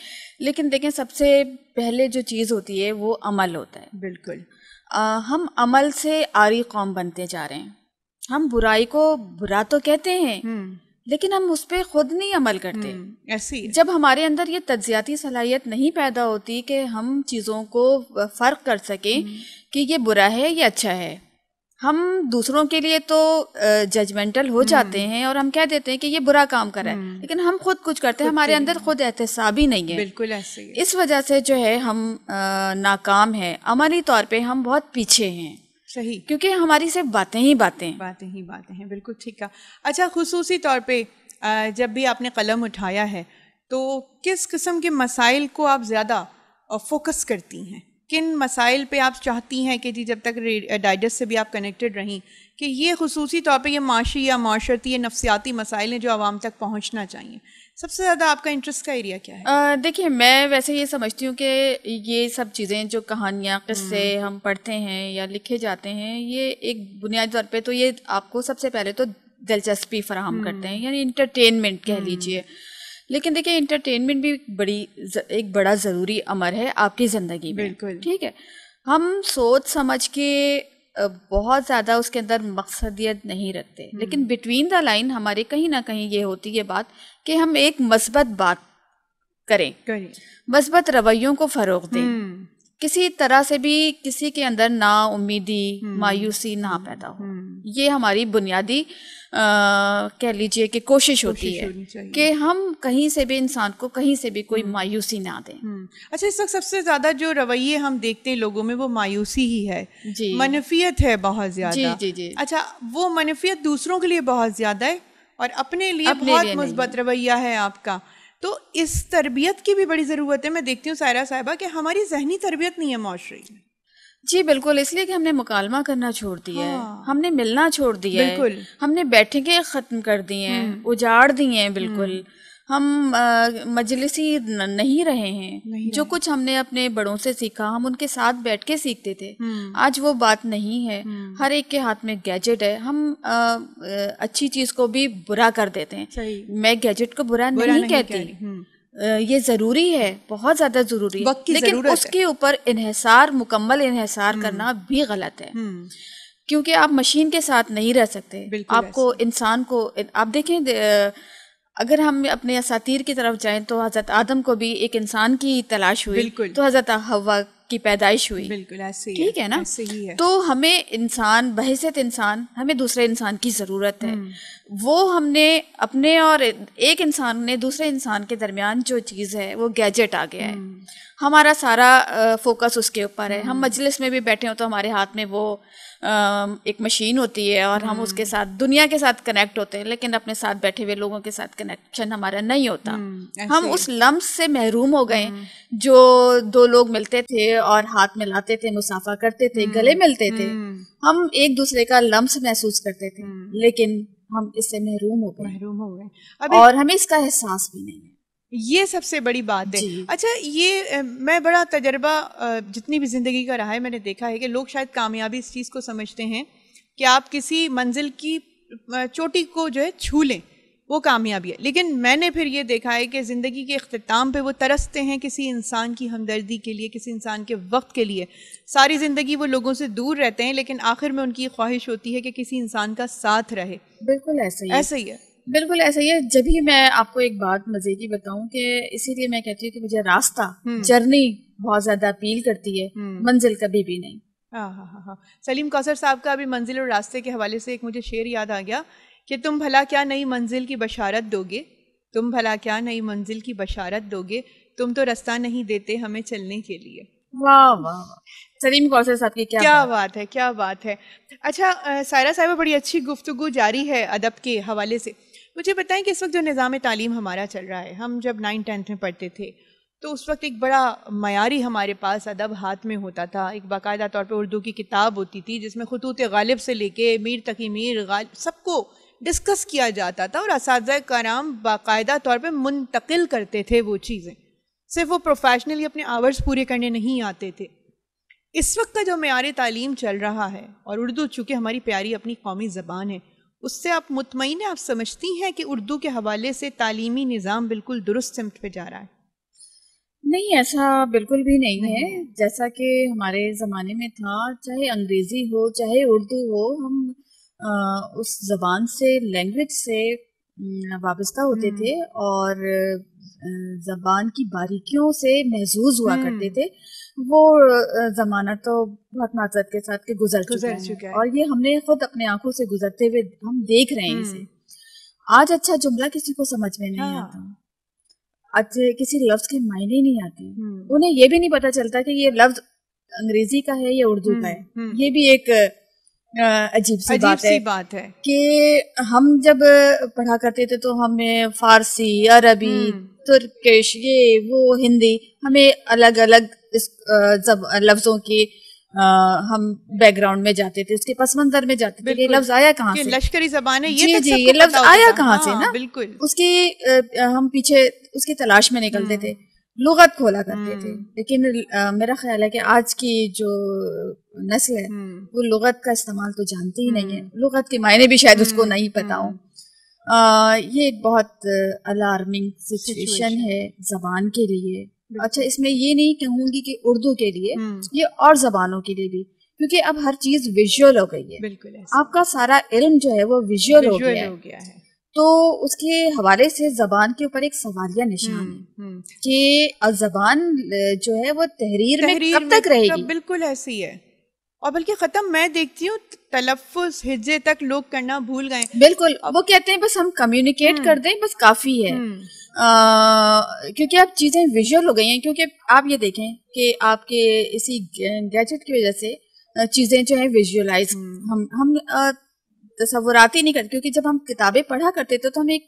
लेकिन देखें सबसे पहले जो चीज़ होती है वो अमल होता है बिल्कुल आ, हम अमल से आरी कौम बनते जा रहे हैं हम बुराई को बुरा तो कहते हैं हम्म। लेकिन हम उस पर खुद नहीं अमल करते हम्म, ऐसी जब हमारे अंदर ये तजियाती सलाहियत नहीं पैदा होती कि हम चीज़ों को फ़र्क कर सकें कि ये बुरा है या अच्छा है हम दूसरों के लिए तो जजमेंटल हो जाते हम्म। हैं और हम कह देते हैं कि ये बुरा काम कर रहा है हम्म। लेकिन हम खुद कुछ करते हैं हमारे अंदर खुद एहतसाब ही नहीं है बिल्कुल ऐसे ही इस वजह से जो है हम नाकाम है अमली तौर पे हम बहुत पीछे हैं सही क्योंकि हमारी सिर्फ बातें ही बातें बातें ही बातें हैं बिल्कुल ठीक है अच्छा खसूस तौर पर जब भी आपने कलम उठाया है तो किस किस्म के मसाइल को आप ज़्यादा फोकस करती हैं किन मसाइल पे आप चाहती हैं कि जी जब तक डाइजेस्ट से भी आप कनेक्टेड रहें कि ये खसूसी तौर पे ये माशी या माशरती या नफसियाती मसाइल हैं जो आवाम तक पहुंचना चाहिए सबसे ज़्यादा आपका इंटरेस्ट का एरिया क्या है देखिए मैं वैसे ये समझती हूँ कि ये सब चीज़ें जो कहानियाँ किस्से हम्म। हम पढ़ते हैं या लिखे जाते हैं ये एक बुनियादी तौर पर तो ये आपको सबसे पहले तो दिलचस्पी फराहम हम्म। करते हैं यानी इंटरटेनमेंट कह हम्म। लीजिए लेकिन देखिए इंटरटेनमेंट भी बड़ी एक बड़ा ज़रूरी अमर है आपकी ज़िंदगी में बिल्कुल ठीक है हम सोच समझ के बहुत ज़्यादा उसके अंदर मकसदियत नहीं रखते हम्म। लेकिन बिटवीन द लाइन हमारे कहीं ना कहीं ये होती है बात कि हम एक मस्बत बात करें मस्बत रवैयों को फ़रोग दें हम्म। किसी तरह से भी किसी के अंदर ना उम्मीदी हम्म। मायूसी ना पैदा हो ये हमारी बुनियादी कह लीजिए कि कोशिश होती है कि हम कहीं से भी इंसान को कहीं से भी कोई हम्म। मायूसी ना दें हम्म। अच्छा इस वक्त सबसे ज़्यादा जो रवैये हम देखते हैं लोगों में वो मायूसी ही है मनफियत है बहुत ज़्यादा जी जी जी अच्छा वो मनफियत दूसरों के लिए बहुत ज़्यादा है और अपने लिए अपने बहुत मुस्बत रवैया है आपका तो इस तरबियत की भी बड़ी ज़रूरत है मैं देखती हूँ सायरा साहिबा कि हमारी जहनी तरबियत नहीं है माशरे जी बिल्कुल इसलिए कि हमने मुकालमा करना छोड़ दिया हाँ। है हमने मिलना छोड़ दिया है। हमने बैठकें खत्म कर दिए हैं हम्म। उजाड़ दिए हैं बिल्कुल हम्म। हम मजलिसी नहीं रहे हैं नहीं जो कुछ हमने अपने बड़ों से सीखा हम उनके साथ बैठ के सीखते थे हम्म। आज वो बात नहीं है हर एक के हाथ में गैजेट है हम आ, अच्छी चीज को भी बुरा कर देते हैं मैं गैजेट को बुरा, बुरा नहीं, नहीं कहती ये ज़रूरी है बहुत ज़्यादा ज़रूरी है लेकिन उसके ऊपर इहसार मुकम्मल इहसार हम्म। करना भी गलत है हम्म। क्योंकि आप मशीन के साथ नहीं रह सकते आपको इंसान को आप देखें अगर हम अपने असातीर की तरफ जाएं तो हज़रत आदम को भी एक इंसान की तलाश हुई तो हज़रत हवा की पैदाइश हुई बिल्कुल ऐसे ही ठीक है ना ऐसे ही है तो हमें इंसान बहसत इंसान हमें दूसरे इंसान की ज़रूरत है हम्म। वो हमने अपने और एक इंसान ने दूसरे इंसान के दरमियान जो चीज़ है वो गैजेट आ गया है हम्म। हमारा सारा फोकस उसके ऊपर है हम हम्म। मजलिस में भी बैठे हो तो हमारे हाथ में वो एक मशीन होती है और हम उसके साथ दुनिया के साथ कनेक्ट होते हैं लेकिन अपने साथ बैठे हुए लोगों के साथ कनेक्शन हमारा नहीं होता हम उस लम्ब से महरूम हो गए जो दो लोग मिलते थे थे और हाथ मिलाते थे मुसाफा करते थे गले हम्म, मिलते थे हम्म। हम एक दूसरे का लम्स महसूस करते थे हम्म। लेकिन हम इससे महरूम हो गए महरूम हो गए और हमें इसका एहसास भी नहीं है ये सबसे बड़ी बात है अच्छा ये मैं बड़ा तजर्बा जितनी भी ज़िंदगी का रहा है मैंने देखा है कि लोग शायद कामयाबी इस चीज़ को समझते हैं कि आप किसी मंजिल की चोटी को जो है छू लें वो कामयाबी है लेकिन मैंने फिर ये देखा है कि ज़िंदगी के अख्ताम पे वो तरसते हैं किसी इंसान की हमदर्दी के लिए किसी इंसान के वक्त के लिए सारी ज़िंदगी वो लोगों से दूर रहते हैं लेकिन आखिर में उनकी ख्वाहिश होती है कि किसी इंसान का साथ रहे बिल्कुल ऐसा ही ऐसा ही है बिल्कुल ऐसा ही है जब ही मैं आपको एक बात मज़े की बताऊं कि इसीलिए मैं कहती हूँ कि मुझे रास्ता हम्म। जर्नी बहुत ज़्यादा अपील करती है हम्म। मंजिल कभी भी नहीं हाँ, हाँ हाँ हाँ सलीम कौसर साहब का अभी मंजिल और रास्ते के हवाले से एक मुझे शेर याद आ गया कि तुम भला क्या नई मंजिल की बशारत दोगे तुम भला क्या नई मंजिल की बशारत दोगे तुम तो रास्ता नहीं देते हमें चलने के लिए वाह वाह सलीम कौशल साहब की क्या क्या बात, बात है क्या बात है अच्छा सायरा साहब बड़ी अच्छी गुफ्तु जारी है अदब के हवाले से मुझे बताएं कि इस वक्त जो निज़ाम तालीम हमारा चल रहा है हम जब नाइन टेंथ में पढ़ते थे तो उस वक्त एक बड़ा मयारी हमारे पास अदब हाथ में होता था एक बाकायदा तौर पर उर्दू की किताब होती थी जिसमें खतूत गालिब से लेके मीर तकी मीर गालिब सबको डिस्कस किया जाता था और इस कराम बाकायदा तौर पर मुंतकिल करते थे वो चीज़ें सिर्फ वो प्रोफेशनली अपने आवर्स पूरे करने नहीं आते थे इस वक्त का जो मैारी तालीम चल रहा है और उर्दू चूँकि हमारी प्यारी अपनी कौमी ज़बान है उससे आप मुतमिन आप समझती हैं कि उर्दू के हवाले से तालीमी निज़ाम बिल्कुल दुरुस्त सिमट पर जा रहा है नहीं ऐसा बिल्कुल भी नहीं, नहीं है जैसा कि हमारे ज़माने में था चाहे अंग्रेज़ी हो चाहे उर्दू हो हम उस जबान से लैंग्वेज से वाबस्ता होते हम्म। थे और जबान की बारीकियों से महजूज हुआ करते हम्म। थे वो जमाना तो बहुत माजरत के साथ के गुजर चुका है।, है और ये हमने खुद अपने आंखों से गुजरते हुए हम देख रहे हैं इसे हम्म। आज अच्छा जुमला किसी को समझ में नहीं हाँ। आता अच्छे किसी लफ्ज के मायने नहीं आते उन्हें ये भी नहीं पता चलता कि ये लफ्ज अंग्रेजी का है या उर्दू का है ये भी एक अजीब सी अजीब बात सी है बात है कि हम जब पढ़ा करते थे तो हमें फारसी अरबी हम्म। तुर्किश ये वो हिंदी हमें अलग अलग लफ्जों की आ, हम बैकग्राउंड में जाते थे उसके पस मंजर में जाते थे ये लफ्ज आया कहाँ से लश्करी जबान है ये जी तो जी ये लफ्ज आया कहाँ से हाँ, ना बिल्कुल उसकी हम पीछे उसकी तलाश में निकलते हम्म। थे लुगत खोला करते थे हम्म। लेकिन आ, मेरा ख्याल है कि आज की जो नस्ल है हम्म। वो लुगत का इस्तेमाल तो जानती ही नहीं है हम्म। लुगत के मायने भी शायद उसको नहीं पता हो ये एक बहुत अलार्मिंग सिचुएशन है जबान के लिए अच्छा इसमें ये नहीं कहूंगी कि उर्दू के लिए ये और जबानों के लिए भी क्योंकि अब हर चीज विजुअल हो गई है बिल्कुल आपका सारा इल्म जो है वो विजुअल हो गया है तो उसके हवाले से जबान के ऊपर एक सवालिया निशान हम्म, है हम्म। कि जबान जो है वो तहरीर, तहरीर में कब तक तो रहेगी बिल्कुल ऐसी है और बल्कि ख़त्म मैं देखती हूँ तलफ़ हिज्जे तक लोग करना भूल गए बिल्कुल वो कहते हैं बस हम कम्युनिकेट हम्म। कर दें बस काफ़ी है आ, क्योंकि अब चीज़ें विजुअल हो गई हैं क्योंकि आप ये देखें कि आपके इसी गैजेट की वजह से चीज़ें जो है विजुअलाइज हम हम तस्वुरात ही नहीं करते क्योंकि जब हम किताबें पढ़ा करते थे तो हम एक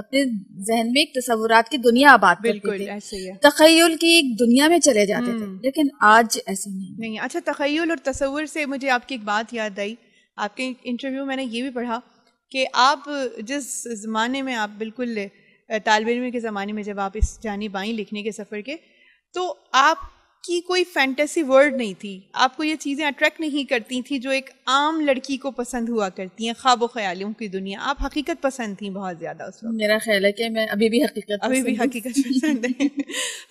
अपने जहन में एक तस्वुरात की दुनिया आबाद बिल्कुल ऐसे तखयल की एक दुनिया में चले जाते थे हम्म। लेकिन आज ऐसा नहीं नहीं अच्छा तखयल और तस्वुर से मुझे आपकी एक बात याद आई आपके इंटरव्यू मैंने ये भी पढ़ा कि आप जिस ज़माने में आप बिल्कुल तालब इलम के ज़माने में जब आप इस जानी बाई लिखने के सफ़र के तो आप आपकी कोई फैंटेसी वर्ड नहीं थी आपको ये चीज़ें अट्रैक्ट नहीं करती थी जो एक आम लड़की को पसंद हुआ करती हैं ख्वाब ख्यालियों की दुनिया आप हकीकत पसंद थी बहुत ज़्यादा उस वक्त मेरा ख्याल है कि मैं अभी भी हकीकत अभी भी हकीकत पसंद है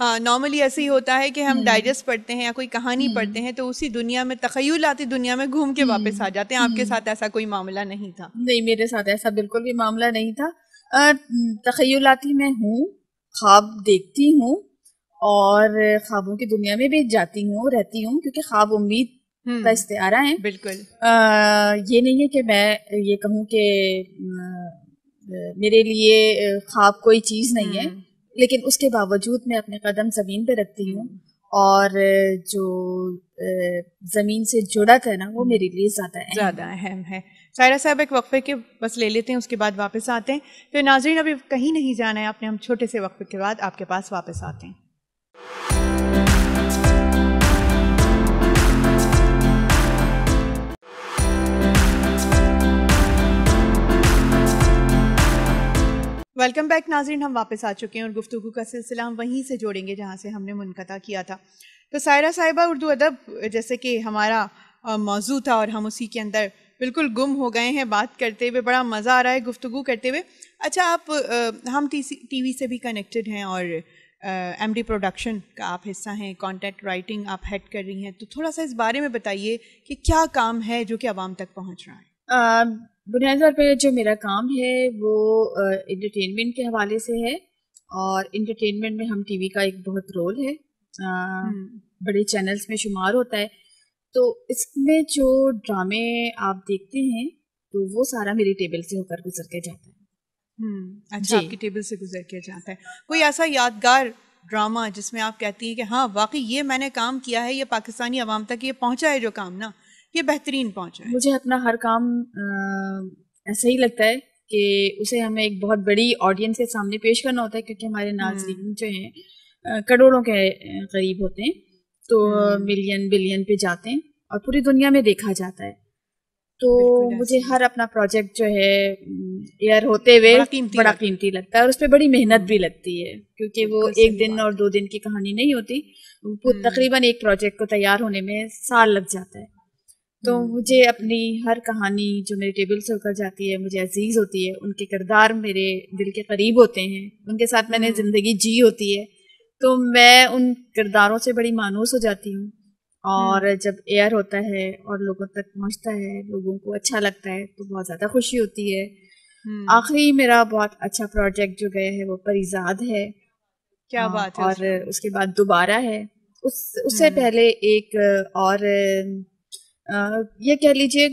हाँ नॉर्मली ऐसे ही होता है कि हम डाइजेस्ट हम्म। पढ़ते हैं या कोई कहानी हम्म। पढ़ते हैं तो उसी दुनिया में तखयलाती दुनिया में घूम के वापस हम्म। आ जाते हैं आपके साथ ऐसा कोई मामला नहीं था नहीं मेरे साथ ऐसा बिल्कुल भी मामला नहीं था तखयलाती मैं हूँ ख्वाब देखती हूँ और ख्वाबों की दुनिया में भी जाती हूँ रहती हूँ क्योंकि ख्वाब उम्मीद हम्म। का इस्तेहारा है बिल्कुल आ, ये नहीं है कि मैं ये कहूँ कि मेरे लिए ख्वाब कोई चीज़ नहीं है हम्म। लेकिन उसके बावजूद मैं अपने कदम ज़मीन पर रखती हूँ हम्म। और जो ज़मीन से जुड़ा है ना वो मेरे लिए ज़्यादा है ज़्यादा अहम है सायरा साहब एक वक्फे के बस ले लेते हैं उसके बाद वापस आते हैं तो नाजरीन अभी कहीं नहीं जाना है आपने हम छोटे से वक्फे के बाद आपके पास वापस आते हैं वेलकम बैक नाजरीन हम वापस आ चुके हैं और गुफ्तु का सिलसिला हम वहीं से जोड़ेंगे जहाँ से हमने मुनकता किया था तो सायरा साहिबा उर्दू अदब जैसे कि हमारा मौजू था और हम उसी के अंदर बिल्कुल गुम हो गए हैं बात करते हुए बड़ा मज़ा आ रहा है गुफ्तु करते हुए अच्छा आप हम टी वी से भी कनेक्टेड हैं और एम डी प्रोडक्शन का आप हिस्सा हैं कंटेंट राइटिंग आप हेड कर रही हैं तो थोड़ा सा इस बारे में बताइए कि क्या काम है जो कि आवाम तक पहुँच रहा है बुनियादी तौर पर जो मेरा काम है वो इंटरटेनमेंट uh, के हवाले से है और इंटरटेनमेंट में हम टीवी का एक बहुत रोल है uh, बड़े चैनल्स में शुमार होता है तो इसमें जो ड्रामे आप देखते हैं तो वो सारा मेरी टेबल से होकर गुजर के जाता है हम्म, अच्छा आपकी टेबल से गुजर के जाता है कोई ऐसा यादगार ड्रामा जिसमें आप कहती हैं कि हाँ वाकई ये मैंने काम किया है ये पाकिस्तानी आवाम तक ये पहुँचा है जो काम ना ये बेहतरीन पहुंचा है मुझे अपना हर काम ऐसा ही लगता है कि उसे हमें एक बहुत बड़ी ऑडियंस के सामने पेश करना होता है क्योंकि हमारे नाजरीन हम्म। जो हैं करोड़ों के करीब होते हैं तो मिलियन हम्म। बिलियन पे जाते हैं और पूरी दुनिया में देखा जाता है तो मुझे हर अपना प्रोजेक्ट जो है एयर mm, होते हुए बड़ा कीमती, लगता है और उस पर बड़ी मेहनत हम्म। भी लगती है क्योंकि वो एक दिन और दो दिन की कहानी नहीं होती हम्म। तकरीबन एक प्रोजेक्ट को तैयार होने में साल लग जाता है तो हम्म। मुझे अपनी हर कहानी जो मेरे टेबल से उतर जाती है मुझे अजीज होती है उनके किरदार मेरे दिल के करीब होते हैं उनके साथ मैंने ज़िंदगी जी होती है तो मैं उन किरदारों से बड़ी मानूस हो जाती हूँ और हम्म। जब एयर होता है और लोगों तक पहुंचता है लोगों को अच्छा लगता है तो बहुत ज़्यादा खुशी होती है हम्म। आखिरी मेरा बहुत अच्छा प्रोजेक्ट जो गया है वो परिजाद है क्या आ, हाँ, बात है और उसके बाद दोबारा है उस उससे हम्म। पहले एक और आ, ये कह लीजिए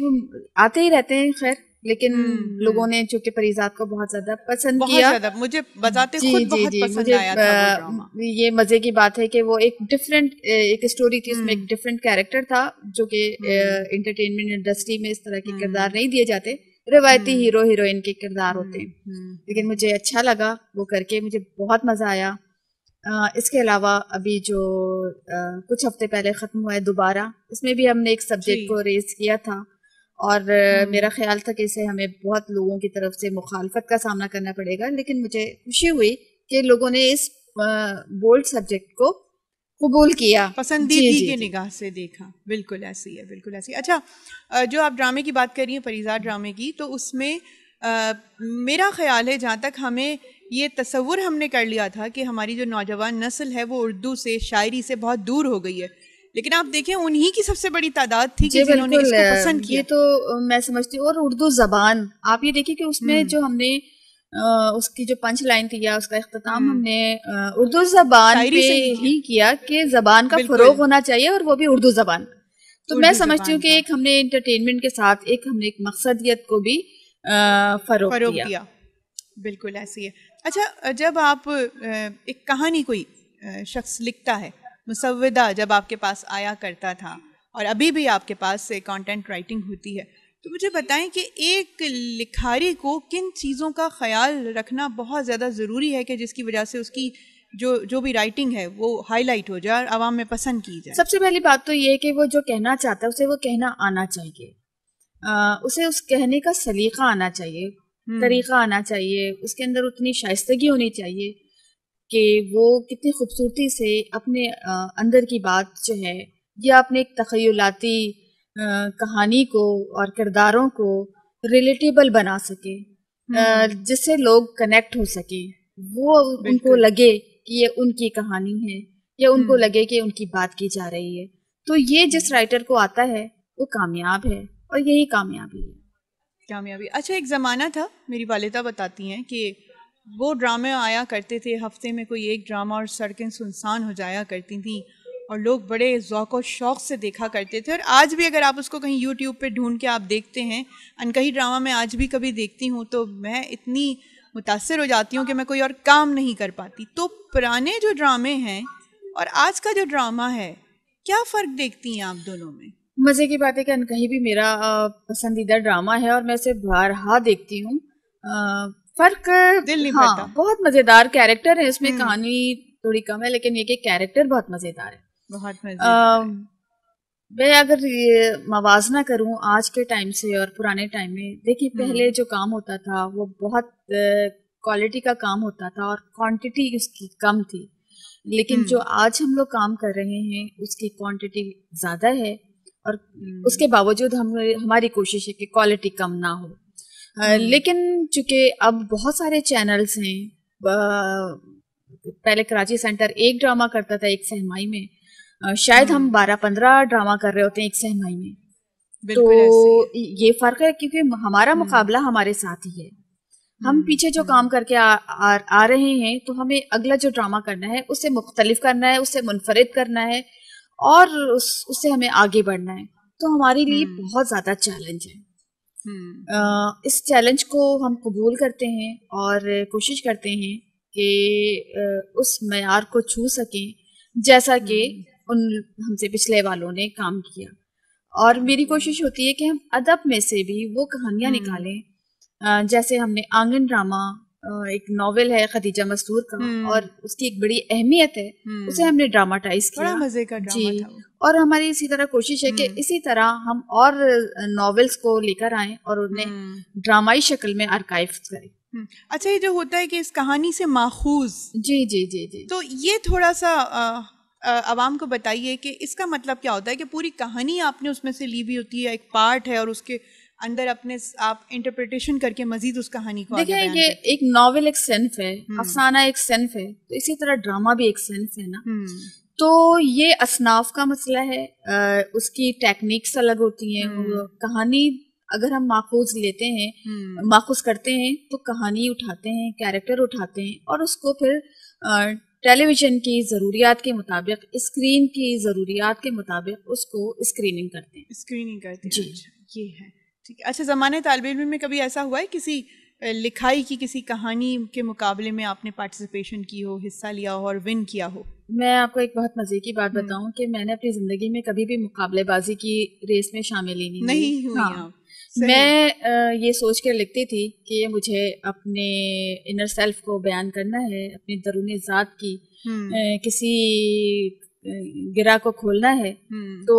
आते ही रहते हैं खैर लेकिन हम्म, हम्म। लोगों ने चूंकि परिजात को बहुत ज्यादा पसंद बहुत किया मुझे बजाते जी, खुद जी, बहुत जी, पसंद मुझे, आया था ये मजे की बात है कि वो एक डिफरेंट एक स्टोरी थी उसमें एक डिफरेंट हम्म। कैरेक्टर था जो कि इंटरटेनमेंट इंडस्ट्री में इस तरह के किरदार नहीं दिए जाते रिवायती हीरो हीरोइन के किरदार होते हैं लेकिन मुझे अच्छा लगा वो करके मुझे बहुत मजा आया इसके अलावा अभी जो कुछ हफ्ते पहले ख़त्म हुआ है दोबारा इसमें भी हमने एक सब्जेक्ट को रेज किया था और मेरा हम्म। ख्याल था कि इसे हमें बहुत लोगों की तरफ से मुखालफत का सामना करना पड़ेगा लेकिन मुझे खुशी हुई कि लोगों ने इस बोल्ड सब्जेक्ट को कबूल किया पसंदीदगी की निगाह से देखा बिल्कुल ऐसी है बिल्कुल ऐसी अच्छा जो आप ड्रामे की बात कर रही हैं परिजा ड्रामे की तो उसमें आ, मेरा ख्याल है जहाँ तक हमें ये तस्वुर हमने कर लिया था कि हमारी जो नौजवान नस्ल है वो उर्दू से शायरी से बहुत दूर हो गई है लेकिन आप देखें उन्हीं की सबसे बड़ी तादाद थी कि जिन्होंने इसको पसंद किया ये तो मैं समझती हूँ और उर्दू जबान आप ये देखिए कि उसमें हम्म। जो हमने आ, उसकी जो पंच लाइन थी या उसका अख्ताम हम्म। हमने उर्दू जबान पे ही किया कि जबान का फरोग होना चाहिए और वो भी उर्दू जबान तो मैं समझती हूँ कि एक हमने इंटरटेनमेंट के साथ एक हमने एक मकसदियत को भी फरोग किया बिल्कुल ऐसी है अच्छा जब आप एक कहानी कोई शख्स लिखता है मुसविदा जब आपके पास आया करता था और अभी भी आपके पास से कंटेंट राइटिंग होती है तो मुझे बताएं कि एक लिखारी को किन चीज़ों का ख्याल रखना बहुत ज़्यादा ज़रूरी है कि जिसकी वजह से उसकी जो जो भी राइटिंग है वो हाईलाइट हो जाए और आवाम में पसंद की जाए सबसे पहली बात तो ये है कि वो जो कहना चाहता है उसे वो कहना आना चाहिए आ, उसे उस कहने का सलीका आना चाहिए हम्म। तरीका आना चाहिए उसके अंदर उतनी शाइस्तगी होनी चाहिए कि वो कितनी खूबसूरती से अपने अंदर की बात जो है या अपने एक तखयलाती कहानी को और किरदारों को रिलेटेबल बना सके हम्म। जिससे लोग कनेक्ट हो सके वो उनको लगे कि ये उनकी कहानी है या उनको हम्म। लगे कि उनकी बात की जा रही है तो ये जिस राइटर हम्म। को आता है वो कामयाब है और यही कामयाबी है कामयाबी अच्छा एक ज़माना था मेरी वालदा बताती हैं कि वो ड्रामे आया करते थे हफ्ते में कोई एक ड्रामा और सड़कें सुनसान हो जाया करती थी और लोग बड़े ओक और शौक़ से देखा करते थे और आज भी अगर आप उसको कहीं यूट्यूब पे ढूंढ के आप देखते हैं अनकही ड्रामा मैं आज भी कभी देखती हूँ तो मैं इतनी मुतासर हो जाती हूँ कि मैं कोई और काम नहीं कर पाती तो पुराने जो ड्रामे हैं और आज का जो ड्रामा है क्या फ़र्क देखती हैं आप दोनों में मज़े की बात है कि कहीं भी मेरा पसंदीदा ड्रामा है और मैं इसे बारहा देखती हूँ फर्क दिल नहीं हाँ, पड़ता बहुत मजेदार कैरेक्टर है इसमें हम्म। कहानी थोड़ी कम है लेकिन ये कैरेक्टर बहुत मजेदार है बहुत मैं अगर ये मवाजना करूं आज के टाइम से और पुराने टाइम में देखिए हम्म। पहले जो काम होता था वो बहुत क्वालिटी का काम होता था और क्वांटिटी उसकी कम थी लेकिन हम्म। जो आज हम लोग काम कर रहे हैं उसकी क्वांटिटी ज़्यादा है और उसके बावजूद हम हमारी कोशिश है कि क्वालिटी कम ना हो हम्म। लेकिन चूंकि अब बहुत सारे चैनल्स हैं पहले कराची सेंटर एक ड्रामा करता था एक सहमाई में शायद हम हम्म। बारह पंद्रह ड्रामा कर रहे होते हैं एक सहमाई में तो ये फर्क है क्योंकि हमारा हम्म। मुकाबला हमारे साथ ही है हम पीछे जो काम करके आ, आ, आ रहे हैं तो हमें अगला जो ड्रामा करना है उसे मुख्तलिफ करना है उसे मुनफरद करना है और उस, उससे हमें आगे बढ़ना है तो हमारे लिए बहुत ज्यादा चैलेंज है हम्म। इस चैलेंज को हम कबूल करते हैं और कोशिश करते हैं कि उस मैार को छू सकें जैसा कि हम्म। उन हमसे पिछले वालों ने काम किया और मेरी कोशिश होती है कि हम अदब में से भी वो कहानियाँ हम्म। निकालें जैसे हमने आंगन ड्रामा एक नॉवेल है खदीजा मस्तूर का हम्म। और उसकी एक बड़ी अहमियत है हम्म। उसे हमने ड्रामाटाइज किया बड़ा मजे का ड्रामा जी था और हमारी इसी तरह कोशिश है कि हम्म। इसी तरह हम और नॉवेल्स को लेकर आए और उन्हें ड्रामाई शक्ल में आर्काइव करें अच्छा ये जो होता है कि इस कहानी से माखूज जी जी जी जी तो ये थोड़ा सा आवाम को बताइए कि इसका मतलब क्या होता है कि पूरी कहानी आपने उसमें से ली भी होती है एक पार्ट है और उसके अंदर अपने आप इंटरप्रिटेशन करके मजीद उस कहानी को देखिए ये एक नॉवेल एक सेंफ है हम्म। अफसाना एक सेंफ है तो इसी तरह ड्रामा भी एक सेंफ है ना हम्म। तो ये असनाफ का मसला है आ, उसकी टेक्निक्स अलग होती हैं हम्म। कहानी अगर हम माखूज लेते हैं माखूज करते हैं तो कहानी उठाते हैं कैरेक्टर उठाते हैं और उसको फिर टेलीविजन की ज़रूरियात के मुताबिक स्क्रीन की ज़रूरियात के मुताबिक उसको स्क्रीनिंग करते हैं स्क्रीनिंग करते हैं जी अच्छा, ये है ठीक है अच्छा ज़माने तालब इम में कभी ऐसा हुआ है किसी लिखाई की किसी कहानी के मुकाबले में आपने पार्टिसिपेशन की हो हिस्सा लिया हो और विन किया हो मैं आपको एक बहुत मजे की बात हम्म। बताऊं कि मैंने अपनी जिंदगी में कभी भी मुकाबलेबाजी की रेस में शामिल ही नहीं नहीं हुई हाँ।, हाँ। मैं ये सोच कर लिखती थी कि मुझे अपने इनर सेल्फ को बयान करना है अपनी दरूनी ज़ात की हम्म। किसी गिरा को खोलना है हम्म। तो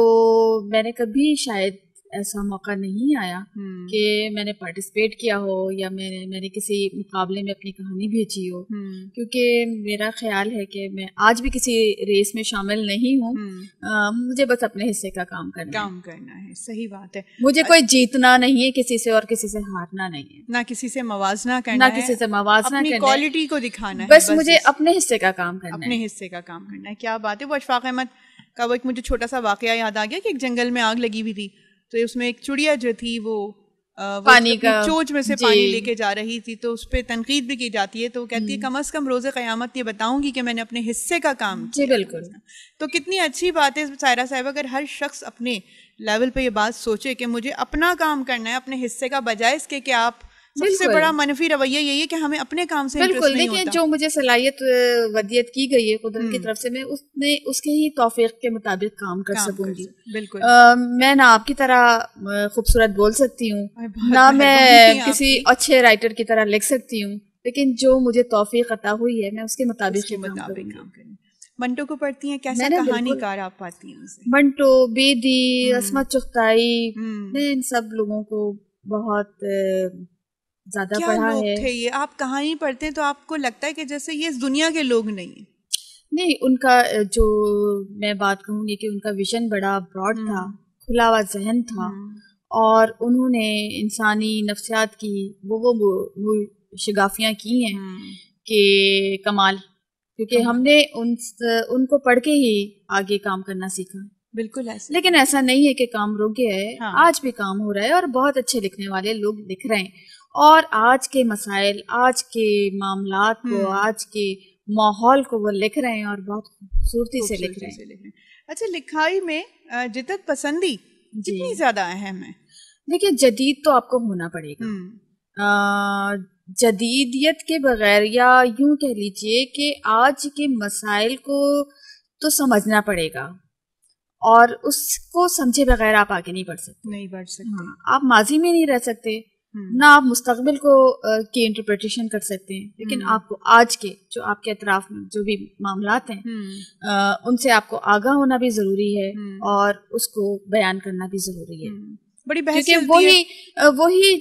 मैंने कभी शायद ऐसा मौका नहीं आया हम्म। कि मैंने पार्टिसिपेट किया हो या मैंने मैंने किसी मुकाबले में अपनी कहानी भेजी हो हम्म। क्योंकि मेरा ख्याल है कि मैं आज भी किसी रेस में शामिल नहीं हूँ हम्म। मुझे बस अपने हिस्से का काम करना काम करना है सही बात है मुझे कोई जीतना नहीं है किसी से और किसी से हारना नहीं है ना किसी से मवाजना करना ना किसी से मवाजना क्वालिटी को दिखाना बस मुझे अपने हिस्से का काम करना अपने हिस्से का काम करना है क्या बात है वो अशफाक अहमद का वो एक मुझे छोटा सा वाकया याद आ गया कि एक जंगल में आग लगी हुई थी तो उसमें एक चुड़िया जो थी वो पानी का चोच में से पानी लेके जा रही थी तो उस पर तनकीद भी की जाती है तो वो कहती है हम्म। कम अज़ कम रोज़ क़यामत ये बताऊंगी कि मैंने अपने हिस्से का काम जी बिल्कुल तो कितनी अच्छी बात है सायरा साहब अगर हर शख्स अपने लेवल पे ये बात सोचे कि मुझे अपना काम करना है अपने हिस्से का बजाय इसके कि आप सबसे बड़ा मनफी रवैया यही है कि हमें अपने काम से बिल्कुल देखिए जो मुझे सलाहियत वदियत की गई है कुदरत की हम्म। तरफ से मैं उसने उसके ही तोफीक के मुताबिक काम कर सकूंगी बिल्कुल मैं ना आपकी तरह खूबसूरत बोल सकती हूँ ना मैं किसी अच्छे राइटर की तरह लिख सकती हूँ लेकिन जो मुझे तोफीक अता हुई है मैं उसके मुताबिक काम करूँ मंटो को पढ़ती हैं कैसा कहानीकार आप पाती हैं मंटो बेदी असमत हम्म। चुख्ताई हम्म। मैं इन सब लोगों को बहुत ज्यादा पढ़ा लोग है थे ये आप ही पढ़ते हैं तो आपको लगता है कि जैसे ये इस दुनिया के लोग नहीं नहीं उनका जो मैं बात कहूँगी कि उनका विजन बड़ा ब्रॉड था हम्म। खुला हुआ जहन था हम्म। और उन्होंने इंसानी नफ्सियात की वो वो, वो शगाफियाँ की हैं हम्म। कि कमाल क्योंकि हमने उन उनको पढ़ के ही आगे काम करना सीखा बिल्कुल ऐसा लेकिन ऐसा नहीं है कि काम रुक गया है हाँ। आज भी काम हो रहा है और बहुत अच्छे लिखने वाले लोग लिख रहे हैं और आज के मसाइल आज के मामला को हम्म। आज के माहौल को वो लिख रहे हैं और बहुत खूबसूरती से लिख रहे हैं अच्छा लिखाई में जिदत पसंदी जितनी ज्यादा अहम है देखिए जदीद तो आपको होना पड़ेगा हम्म। जदीदियत के बगैर या यूं कह लीजिए कि आज के मसाइल को तो समझना पड़ेगा और उसको समझे बगैर आप आगे नहीं बढ़ सकते नहीं बढ़ सकते हाँ, आप माजी में नहीं रह सकते ना आप मुस्तबिल को की इंटरप्रिटेशन कर सकते हैं लेकिन हम्म। आपको आज के जो आपके अतराफ में जो भी मामला हैं हम्म। उनसे आपको आगाह होना भी जरूरी है हम्म। और उसको बयान करना भी जरूरी है बड़ी बहस क्योंकि वही वही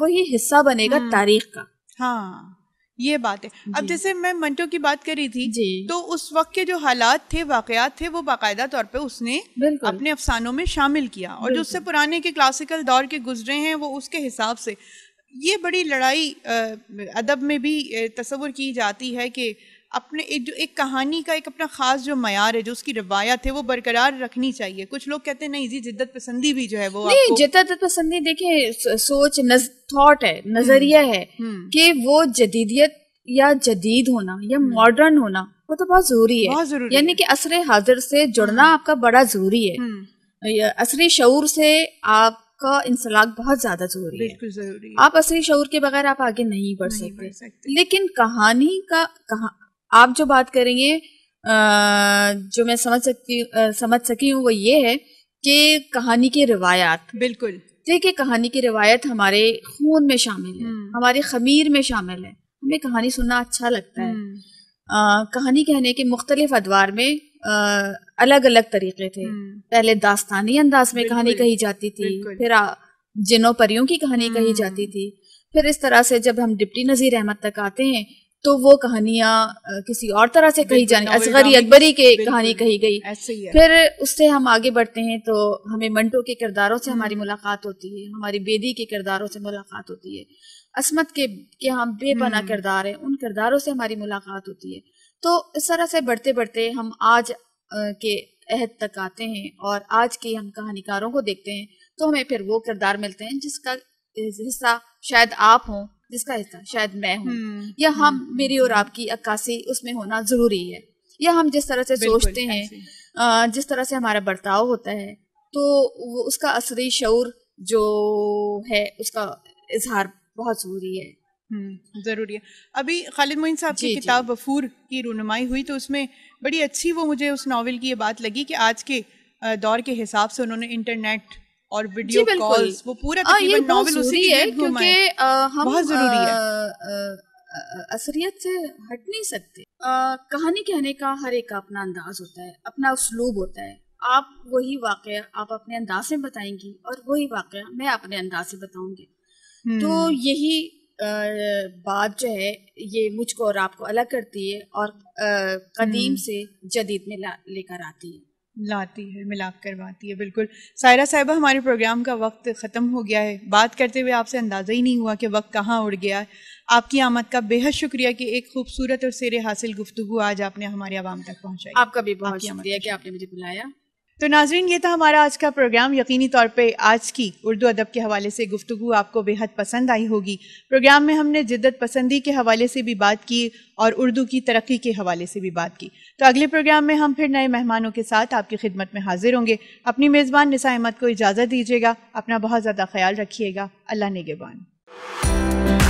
वही हिस्सा बनेगा तारीख का हाँ ये बात है अब जैसे मैं मंटो की बात करी थी तो उस वक्त के जो हालात थे वाकयात थे वो बाकायदा तौर पे उसने अपने अफसानों में शामिल किया और जो उससे पुराने के क्लासिकल दौर के गुजरे हैं वो उसके हिसाब से ये बड़ी लड़ाई अदब में भी तस्वुर की जाती है कि अपने एक जो एक कहानी का एक अपना ख़ास जो मैार है जो उसकी रवायत है वो बरकरार रखनी चाहिए कुछ लोग कहते हैं नहीं जी जिद्दत पसंदी भी जो है वो नहीं जिद्दत तो पसंदी देखिए सोच नज थॉट है हम्म, नज़रिया है हम्म। कि वो जदीदियत या जदीद होना या मॉडर्न हम्म। होना वो तो बहुत जरूरी है यानी कि असर हाजिर से जुड़ना आपका बड़ा जरूरी है असर शूर से आप का इंसलाक बहुत ज्यादा जरूरी है जरूरी आप असली शौर के बगैर आप आगे नहीं बढ़ सकते।, सकते लेकिन कहानी का कहा आप जो बात करेंगे जो मैं समझ सकती समझ सकी हूँ वो ये है कि कहानी की रिवायत बिल्कुल देखिए कहानी की रिवायत हमारे खून में शामिल है हम्म। हमारे खमीर में शामिल है हमें कहानी सुनना अच्छा लगता है आ, हम्म। कहानी कहने के मुख्तलिफ अदवार में आ, अलग अलग तरीके थे हम्म। पहले दास्तानी अंदाज में कहानी कही जाती थी फिर जिनों परियों की कहानी कही जाती थी फिर इस तरह से जब हम डिप्टी नज़ीर अहमद तक आते हैं तो वो कहानियां किसी और तरह से कही जाने असगरी अकबरी की कहानी कही गई ऐसे ही फिर उससे हम आगे बढ़ते हैं तो हमें मंटो के किरदारों से हमारी हम्म। मुलाकात होती है हमारी बेदी के किरदारों से मुलाकात होती है असमत के के हम बेपना हम्म। किरदार हैं उन किरदारों से हमारी मुलाकात होती है तो इस तरह से बढ़ते बढ़ते हम आज के अहद तक आते हैं और आज के हम कहानीकारों को देखते हैं तो हमें फिर वो किरदार मिलते हैं जिसका हिस्सा शायद आप हों जिसका हिस्सा शायद मैं हूँ हम्म, या हम हम्म, हम्म, मेरी और आपकी अक्कासी उसमें होना जरूरी है या हम जिस तरह से सोचते हैं जिस तरह से हमारा बर्ताव होता है तो वो उसका असली शौर जो है उसका इजहार बहुत ज़रूरी है ज़रूरी है अभी खालिद मोइन साहब की किताब वफूर की रुनमाई हुई तो उसमें बड़ी अच्छी वो मुझे उस नावल की ये बात लगी कि आज के दौर के हिसाब से उन्होंने इंटरनेट और वीडियो कॉल्स वो पूरा हाँ, तकरीबन नॉवल उसी है क्योंकि हम बहुत जरूरी है असरियत से हट नहीं सकते कहानी कहने का हर एक का अपना अंदाज होता है अपना उसलूब होता है आप वही वाक़ आप अपने अंदाज में बताएंगी और वही वाक़ मैं अपने अंदाज से बताऊंगी तो हम्म। यही बात जो है ये मुझको और आपको अलग करती है और कदीम हम्म। से जदीद में लेकर आती है लाती है मिलाप करवाती है बिल्कुल सायरा साहिबा हमारे प्रोग्राम का वक्त ख़त्म हो गया है बात करते हुए आपसे अंदाज़ा ही नहीं हुआ कि वक्त कहाँ उड़ गया है आपकी आमद का बेहद शुक्रिया कि एक खूबसूरत और सेरे हासिल गुफ्तु आज आपने हमारे आवाम तक पहुँचाई आपका भी बहुत शुक्रिया कि आपने मुझे बुलाया तो नाजरीन ये था हमारा आज का प्रोग्राम यकीनी तौर पे आज की उर्दू अदब के हवाले से गुफ्तु आपको बेहद पसंद आई होगी प्रोग्राम में हमने जिद्दत पसंदी के हवाले से भी बात की और उर्दू की तरक्की के हवाले से भी बात की तो अगले प्रोग्राम में हम फिर नए मेहमानों के साथ आपकी खिदमत में हाजिर होंगे अपनी मेज़बान निसा अहमद को इजाज़त दीजिएगा अपना बहुत ज़्यादा ख्याल रखिएगा अल्लाह निगेबान